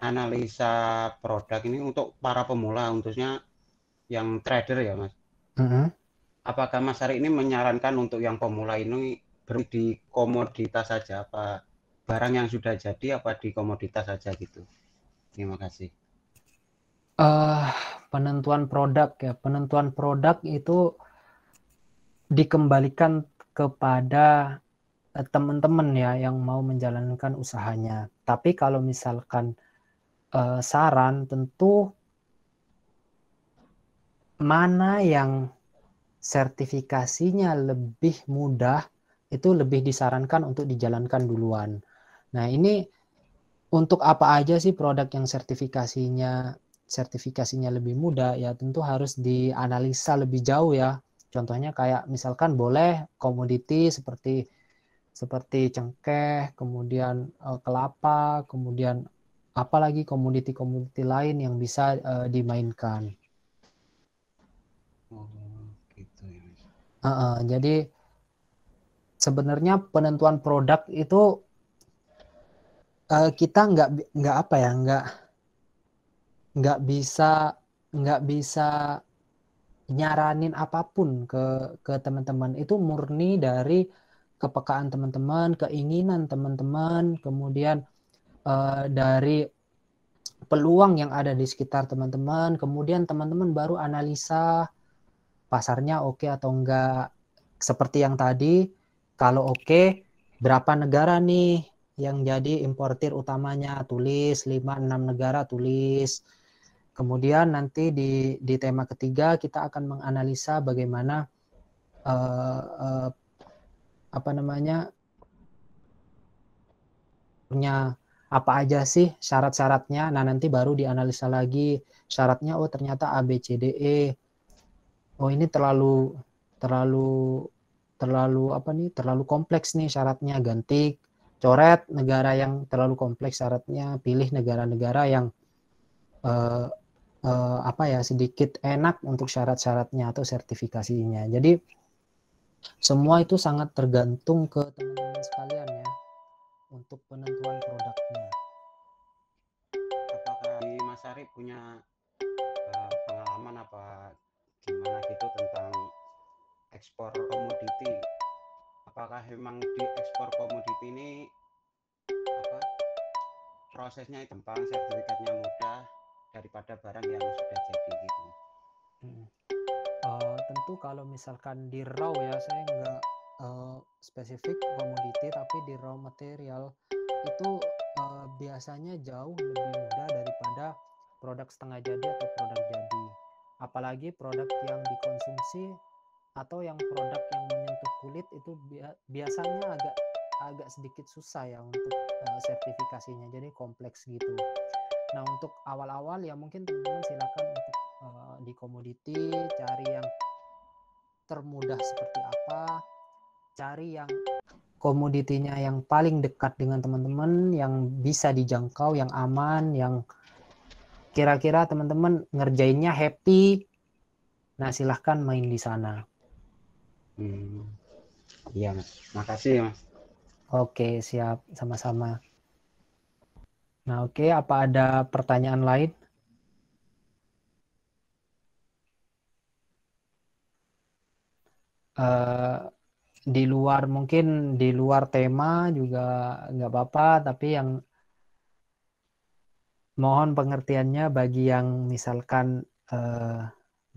Speaker 1: analisa produk ini untuk para pemula khususnya yang trader ya mas.
Speaker 2: Uh-huh. Apakah Mas hari ini menyarankan untuk yang pemula ini beri di komoditas saja apa barang yang sudah jadi apa di komoditas saja gitu? Terima kasih. Uh, penentuan produk ya penentuan produk itu dikembalikan kepada eh, teman-teman ya yang mau menjalankan usahanya tapi kalau misalkan uh, saran tentu mana yang sertifikasinya lebih mudah itu lebih disarankan untuk dijalankan duluan. Nah, ini untuk apa aja sih produk yang sertifikasinya sertifikasinya lebih mudah ya tentu harus dianalisa lebih jauh ya. Contohnya kayak misalkan boleh komoditi seperti seperti cengkeh, kemudian uh, kelapa, kemudian apalagi komoditi-komoditi lain yang bisa uh, dimainkan. Uh, uh, jadi sebenarnya penentuan produk itu uh, kita nggak nggak apa ya nggak nggak bisa nggak bisa nyaranin apapun ke ke teman-teman itu murni dari kepekaan teman-teman, keinginan teman-teman, kemudian uh, dari peluang yang ada di sekitar teman-teman, kemudian teman-teman baru analisa pasarnya oke okay atau enggak. Seperti yang tadi, kalau oke, okay, berapa negara nih yang jadi importir utamanya? Tulis 5 6 negara tulis. Kemudian nanti di di tema ketiga kita akan menganalisa bagaimana uh, uh, apa namanya punya apa aja sih syarat-syaratnya. Nah, nanti baru dianalisa lagi syaratnya oh ternyata A B C D E. Oh, ini terlalu terlalu terlalu apa nih? Terlalu kompleks nih syaratnya. Ganti coret negara yang terlalu kompleks syaratnya, pilih negara-negara yang uh, uh, apa ya sedikit enak untuk syarat-syaratnya atau sertifikasinya. Jadi semua itu sangat tergantung ke teman-teman sekalian ya untuk penentuan produknya.
Speaker 1: Apakah ini Mas Ari punya eh, pengalaman apa gimana gitu tentang ekspor komoditi? Apakah memang di ekspor komoditi ini apa prosesnya gampang, sertifikatnya
Speaker 2: mudah daripada barang yang sudah jadi gitu? Hmm. Eh, tentu kalau misalkan di raw ya saya nggak uh, spesifik komoditi tapi di raw material itu uh, biasanya jauh lebih mudah daripada produk setengah jadi atau produk jadi apalagi produk yang dikonsumsi atau yang produk yang menyentuh kulit itu biasanya agak agak sedikit susah ya untuk uh, sertifikasinya jadi kompleks gitu nah untuk awal-awal ya mungkin teman-teman silakan untuk Eh, di komoditi, cari yang termudah seperti apa, cari yang komoditinya yang paling dekat dengan teman-teman, yang bisa dijangkau, yang aman, yang kira-kira teman-teman ngerjainnya happy. Nah, silahkan main di sana. Hmm. Iya, Mas. Makasih, ya, Mas. Oke, siap. Sama-sama. Nah, oke. Apa ada pertanyaan lain? uh, di luar mungkin di luar tema juga nggak apa-apa tapi yang mohon pengertiannya bagi yang misalkan baru eh,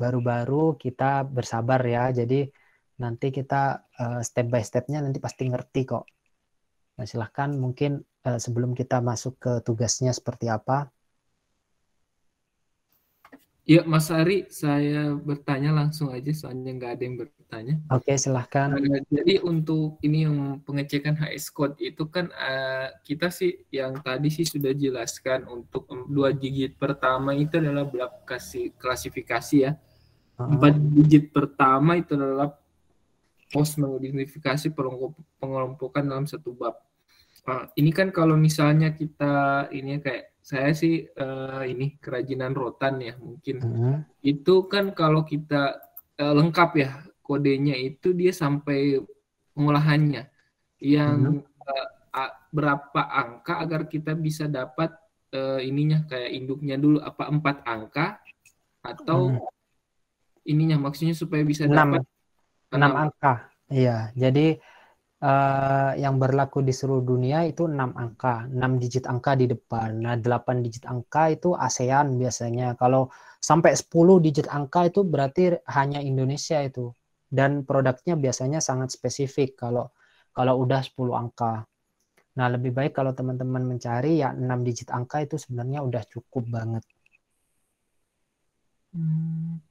Speaker 2: baru-baru kita bersabar ya jadi nanti kita uh, step by stepnya nanti pasti ngerti kok nah silahkan mungkin uh, sebelum kita masuk ke tugasnya seperti apa
Speaker 3: Ya, Mas Ari, saya bertanya langsung aja, soalnya nggak ada yang bertanya. Oke, silahkan. Eh, jadi untuk ini yang pengecekan HS code itu kan uh, kita sih yang tadi sih sudah jelaskan untuk dua digit pertama itu adalah berapa klasifikasi ya. Empat uh -huh. digit pertama itu adalah post mengidentifikasi pengelompokan dalam satu bab. Uh, ini kan kalau misalnya kita ini ya kayak saya sih uh, ini kerajinan rotan ya mungkin hmm. itu kan kalau kita uh, lengkap ya kodenya itu dia sampai pengolahannya yang hmm. uh, berapa angka agar kita bisa dapat uh, ininya kayak induknya dulu apa empat angka atau hmm. ininya maksudnya supaya bisa 6. dapat enam
Speaker 2: angka iya jadi Eh, yang berlaku di seluruh dunia itu enam angka, enam digit angka di depan. Nah, 8 digit angka itu ASEAN biasanya. Kalau sampai sepuluh digit angka itu berarti hanya Indonesia itu. Dan produknya biasanya sangat spesifik kalau kalau udah sepuluh angka. Nah, lebih baik kalau teman-teman mencari ya 6 digit angka itu sebenarnya udah cukup banget.
Speaker 3: Hmm.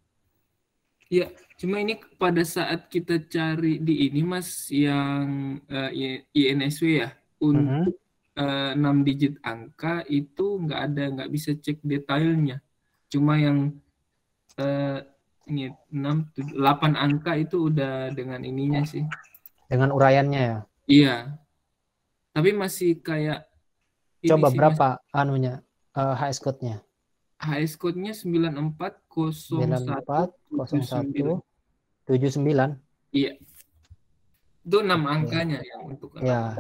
Speaker 3: Iya, cuma ini pada saat kita cari di ini Mas yang uh, eh, INSW ya mm-hmm. untuk eh, enam uh -huh. uh, digit angka itu nggak ada nggak bisa cek detailnya. Cuma yang uh, ini 6 8 angka itu udah dengan ininya sih.
Speaker 2: Dengan uraiannya ya.
Speaker 3: Iya. Tapi masih kayak Coba berapa
Speaker 2: mas... anunya uh, HS
Speaker 3: code-nya? HS code-nya 94 91 79. Iya. Itu enam angkanya ya. yang untuk Ya.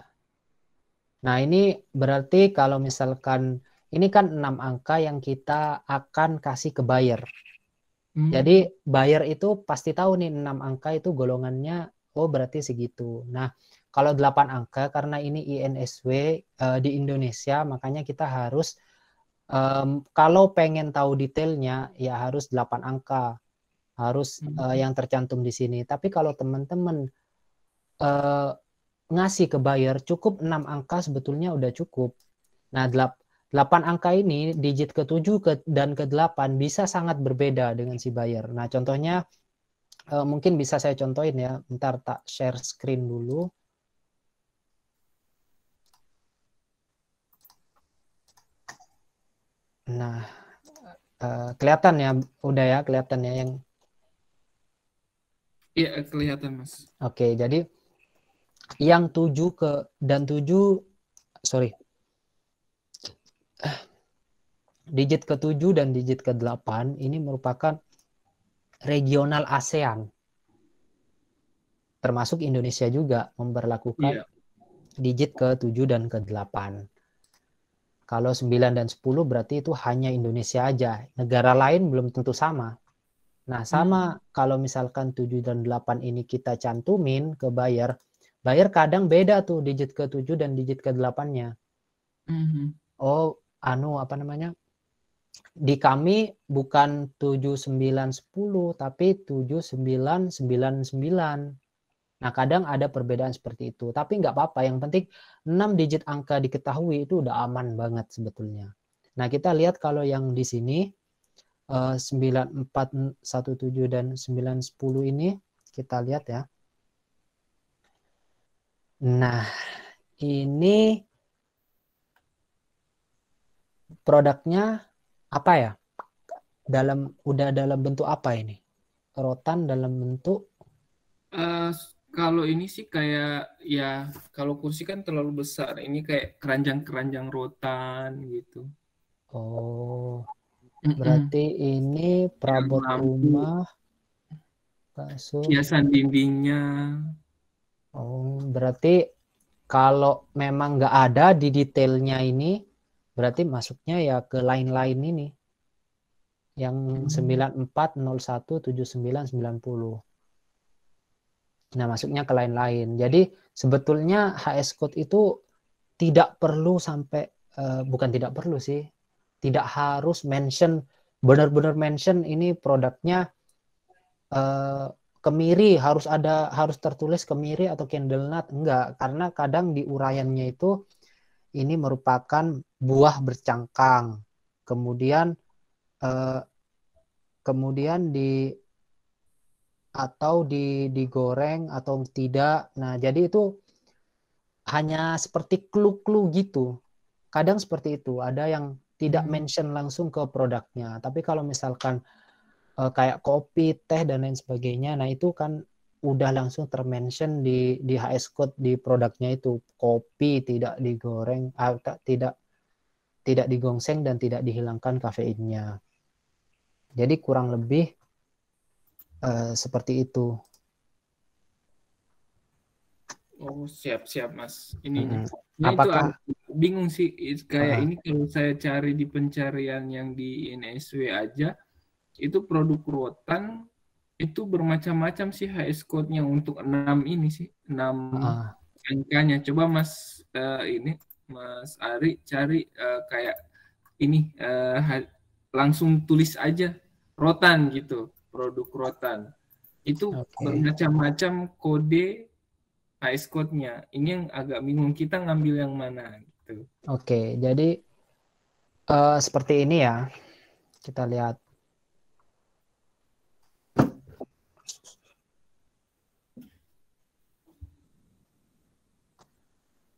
Speaker 2: Nah, ini berarti kalau misalkan ini kan enam angka yang kita akan kasih ke buyer. Hmm. Jadi buyer itu pasti tahu nih enam angka itu golongannya oh berarti segitu. Nah, kalau delapan angka karena ini INSW uh, eh, di Indonesia makanya kita harus Um, kalau pengen tahu detailnya ya harus 8 angka. Harus hmm. uh, yang tercantum di sini. Tapi kalau teman-teman uh, ngasih ke buyer cukup 6 angka sebetulnya udah cukup. Nah, 8 angka ini digit ke-7 ke, dan ke-8 bisa sangat berbeda dengan si buyer. Nah, contohnya uh, mungkin bisa saya contohin ya. Ntar tak share screen dulu. Nah, eh, kelihatan ya, udah ya, kelihatan ya yang.
Speaker 3: Iya, kelihatan mas.
Speaker 2: Oke, jadi yang tujuh ke dan tujuh, sorry, digit ke tujuh dan digit ke delapan ini merupakan regional ASEAN, termasuk Indonesia juga memperlakukan yeah. digit ke tujuh dan ke delapan. Kalau 9 dan 10 berarti itu hanya Indonesia aja. Negara lain belum tentu sama. Nah, sama hmm. kalau misalkan 7 dan 8 ini kita cantumin ke buyer, buyer kadang beda tuh digit ke-7 dan digit ke-8-nya. Hmm. Oh, anu apa namanya? Di kami bukan 7 9 10 tapi 7 9 9 9. Nah, kadang ada perbedaan seperti itu, tapi nggak apa-apa. Yang penting 6 digit angka diketahui itu udah aman banget sebetulnya. Nah, kita lihat kalau yang di sini eh, 9417 dan 910 ini kita lihat ya. Nah, ini produknya apa ya? Dalam udah dalam bentuk apa ini? Rotan dalam bentuk
Speaker 3: uh, kalau ini sih kayak ya kalau kursi kan terlalu besar. Ini kayak keranjang-keranjang rotan gitu. Oh.
Speaker 2: Berarti mm -mm. ini perabot ya, rumah,
Speaker 3: kasur, hiasan
Speaker 2: dindingnya. Oh, berarti kalau memang nggak ada di detailnya ini, berarti masuknya ya ke lain-lain ini. Yang hmm. sembilan puluh. Nah, masuknya ke lain-lain. Jadi sebetulnya HS code itu tidak perlu sampai uh, bukan tidak perlu sih. Tidak harus mention benar-benar mention ini produknya uh, kemiri harus ada harus tertulis kemiri atau candle nut enggak karena kadang di uraiannya itu ini merupakan buah bercangkang kemudian uh, kemudian di atau di digoreng atau tidak. Nah, jadi itu hanya seperti clue-clue gitu. Kadang seperti itu, ada yang tidak hmm. mention langsung ke produknya. Tapi kalau misalkan uh, kayak kopi, teh dan lain sebagainya, nah itu kan udah langsung termention di di HS code di produknya itu kopi tidak digoreng ah, tidak tidak digongseng dan tidak dihilangkan kafeinnya. Jadi kurang lebih uh, seperti
Speaker 3: itu. Oh siap siap mas. Ini, hmm. Apakah itu bingung sih kayak uh. ini kalau saya cari di pencarian yang di NSW aja itu produk rotan itu bermacam-macam sih HS code-nya untuk enam ini sih enam uh. angkanya. Coba mas uh, ini mas Ari cari uh, kayak ini uh, langsung tulis aja rotan gitu produk rotan. Itu okay. bermacam-macam kode AS code-nya. Ini yang agak bingung kita ngambil yang mana gitu.
Speaker 2: Oke, okay, jadi uh, seperti ini ya. Kita lihat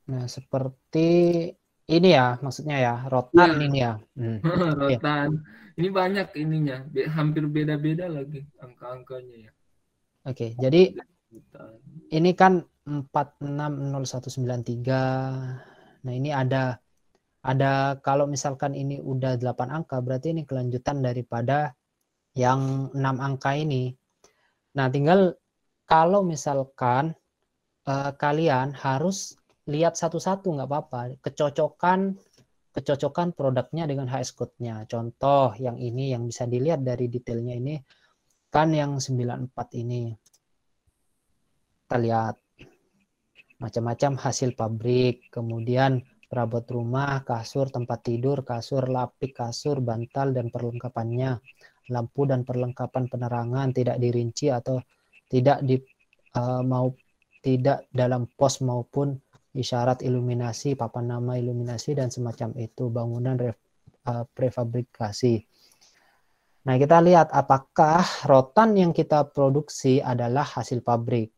Speaker 2: Nah, seperti ini ya, maksudnya ya, rotan ya. ini ya.
Speaker 3: Hmm. Iya. rotan. Ini banyak ininya, hampir beda-beda lagi angka-angkanya ya.
Speaker 2: Oke, okay, jadi ini kan 460193. Nah, ini ada ada kalau misalkan ini udah 8 angka berarti ini kelanjutan daripada yang 6 angka ini. Nah, tinggal kalau misalkan eh, kalian harus lihat satu-satu nggak apa-apa, kecocokan kecocokan produknya dengan HS code-nya. Contoh yang ini yang bisa dilihat dari detailnya ini kan yang 94 ini. Kita lihat macam-macam hasil pabrik, kemudian perabot rumah, kasur, tempat tidur, kasur, lapik, kasur, bantal, dan perlengkapannya. Lampu dan perlengkapan penerangan tidak dirinci atau tidak di uh, mau tidak dalam pos maupun isyarat iluminasi, papan nama iluminasi dan semacam itu, bangunan eh, prefabrikasi. Nah, kita lihat apakah rotan yang kita produksi adalah hasil pabrik.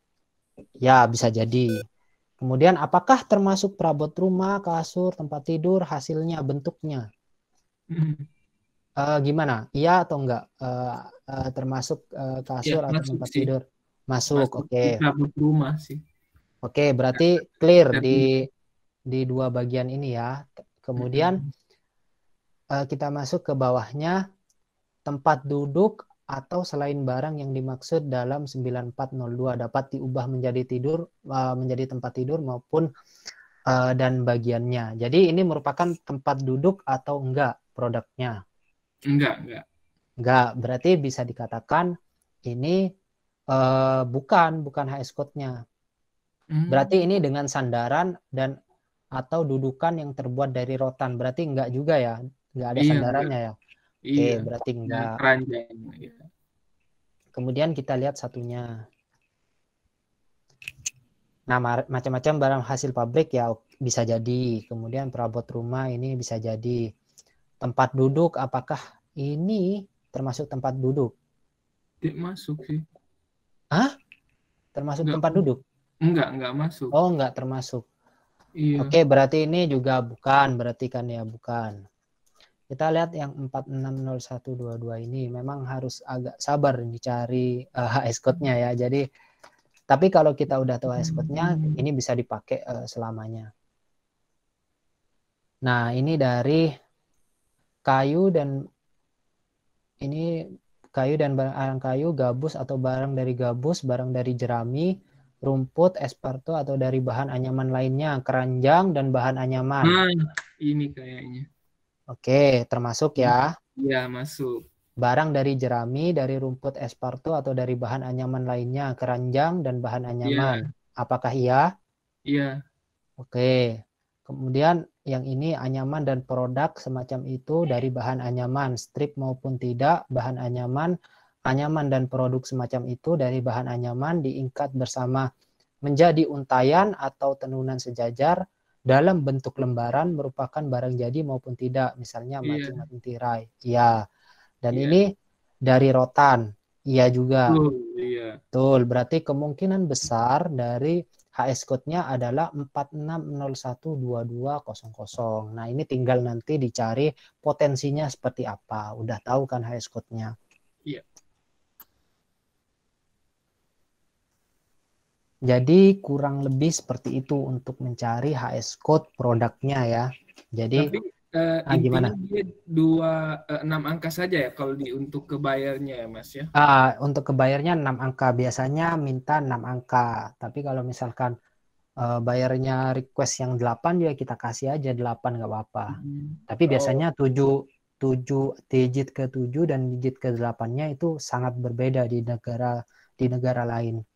Speaker 2: Ya, bisa jadi. Kemudian apakah termasuk perabot rumah, kasur, tempat tidur, hasilnya, bentuknya? Uh, gimana? Iya atau enggak? Uh, uh, termasuk uh, kasur ya, atau tempat sih. tidur? Masuk, oke. Okay. Perabot rumah sih. Oke, berarti iya. clear di di dua bagian ini ya. Kemudian uh, kita masuk ke bawahnya tempat duduk atau selain barang yang dimaksud dalam 9402 dapat diubah menjadi tidur eh, menjadi tempat tidur maupun eh, dan bagiannya. Jadi ini merupakan tempat duduk atau enggak produknya?
Speaker 3: Enggak, enggak.
Speaker 2: Enggak, berarti bisa dikatakan ini bukan bukan HS code-nya. Hmm. Berarti ini dengan sandaran dan atau dudukan yang terbuat dari rotan. Berarti enggak juga ya? Enggak ada iya, sandarannya ya? iya. ya?
Speaker 3: Iya, Oke, berarti enggak.
Speaker 2: Kemudian kita lihat satunya. Nah, macam-macam barang hasil pabrik ya bisa jadi. Kemudian perabot rumah ini bisa jadi. Tempat duduk apakah ini termasuk tempat duduk? Tidak masuk sih. Hah? Termasuk Nggak. tempat duduk? Enggak, enggak masuk. Oh, enggak termasuk. Iya. Oke, berarti ini juga bukan, berarti kan ya bukan. Kita lihat yang 460122 ini memang harus agak sabar dicari uh, eh, HS code-nya ya. Jadi tapi kalau kita udah tahu HS code-nya, ini bisa dipakai uh, selamanya. Nah, ini dari kayu dan ini kayu dan barang kayu, gabus atau barang dari gabus, barang dari jerami, rumput, esparto atau dari bahan anyaman lainnya, keranjang dan bahan anyaman. Nah, ini kayaknya. Oke, termasuk ya.
Speaker 3: Iya, masuk.
Speaker 2: Barang dari jerami, dari rumput esparto atau dari bahan anyaman lainnya, keranjang dan bahan anyaman. Ya. Apakah iya? Iya. Oke. Kemudian yang ini anyaman dan produk semacam itu dari bahan anyaman, strip maupun tidak, bahan anyaman anyaman dan produk semacam itu dari bahan anyaman diingkat bersama menjadi untayan atau tenunan sejajar dalam bentuk lembaran merupakan barang jadi maupun tidak misalnya yeah. macam tirai ya dan yeah. ini dari rotan iya juga betul, iya. betul berarti kemungkinan besar dari HS code-nya adalah 46012200 nah ini tinggal nanti dicari potensinya seperti apa udah tahu kan HS code-nya Jadi kurang lebih seperti itu untuk mencari HS code produknya ya. Jadi Tapi,
Speaker 3: uh, ah, gimana? dua uh, enam angka saja ya kalau di untuk kebayarnya ya mas ya.
Speaker 2: Uh, untuk kebayarnya enam angka biasanya minta enam angka. Tapi kalau misalkan uh, eh, bayarnya request yang delapan ya kita kasih aja delapan nggak apa-apa. Hmm. Tapi biasanya oh. tujuh tujuh digit ke tujuh dan digit ke delapannya itu sangat berbeda di negara di negara lain.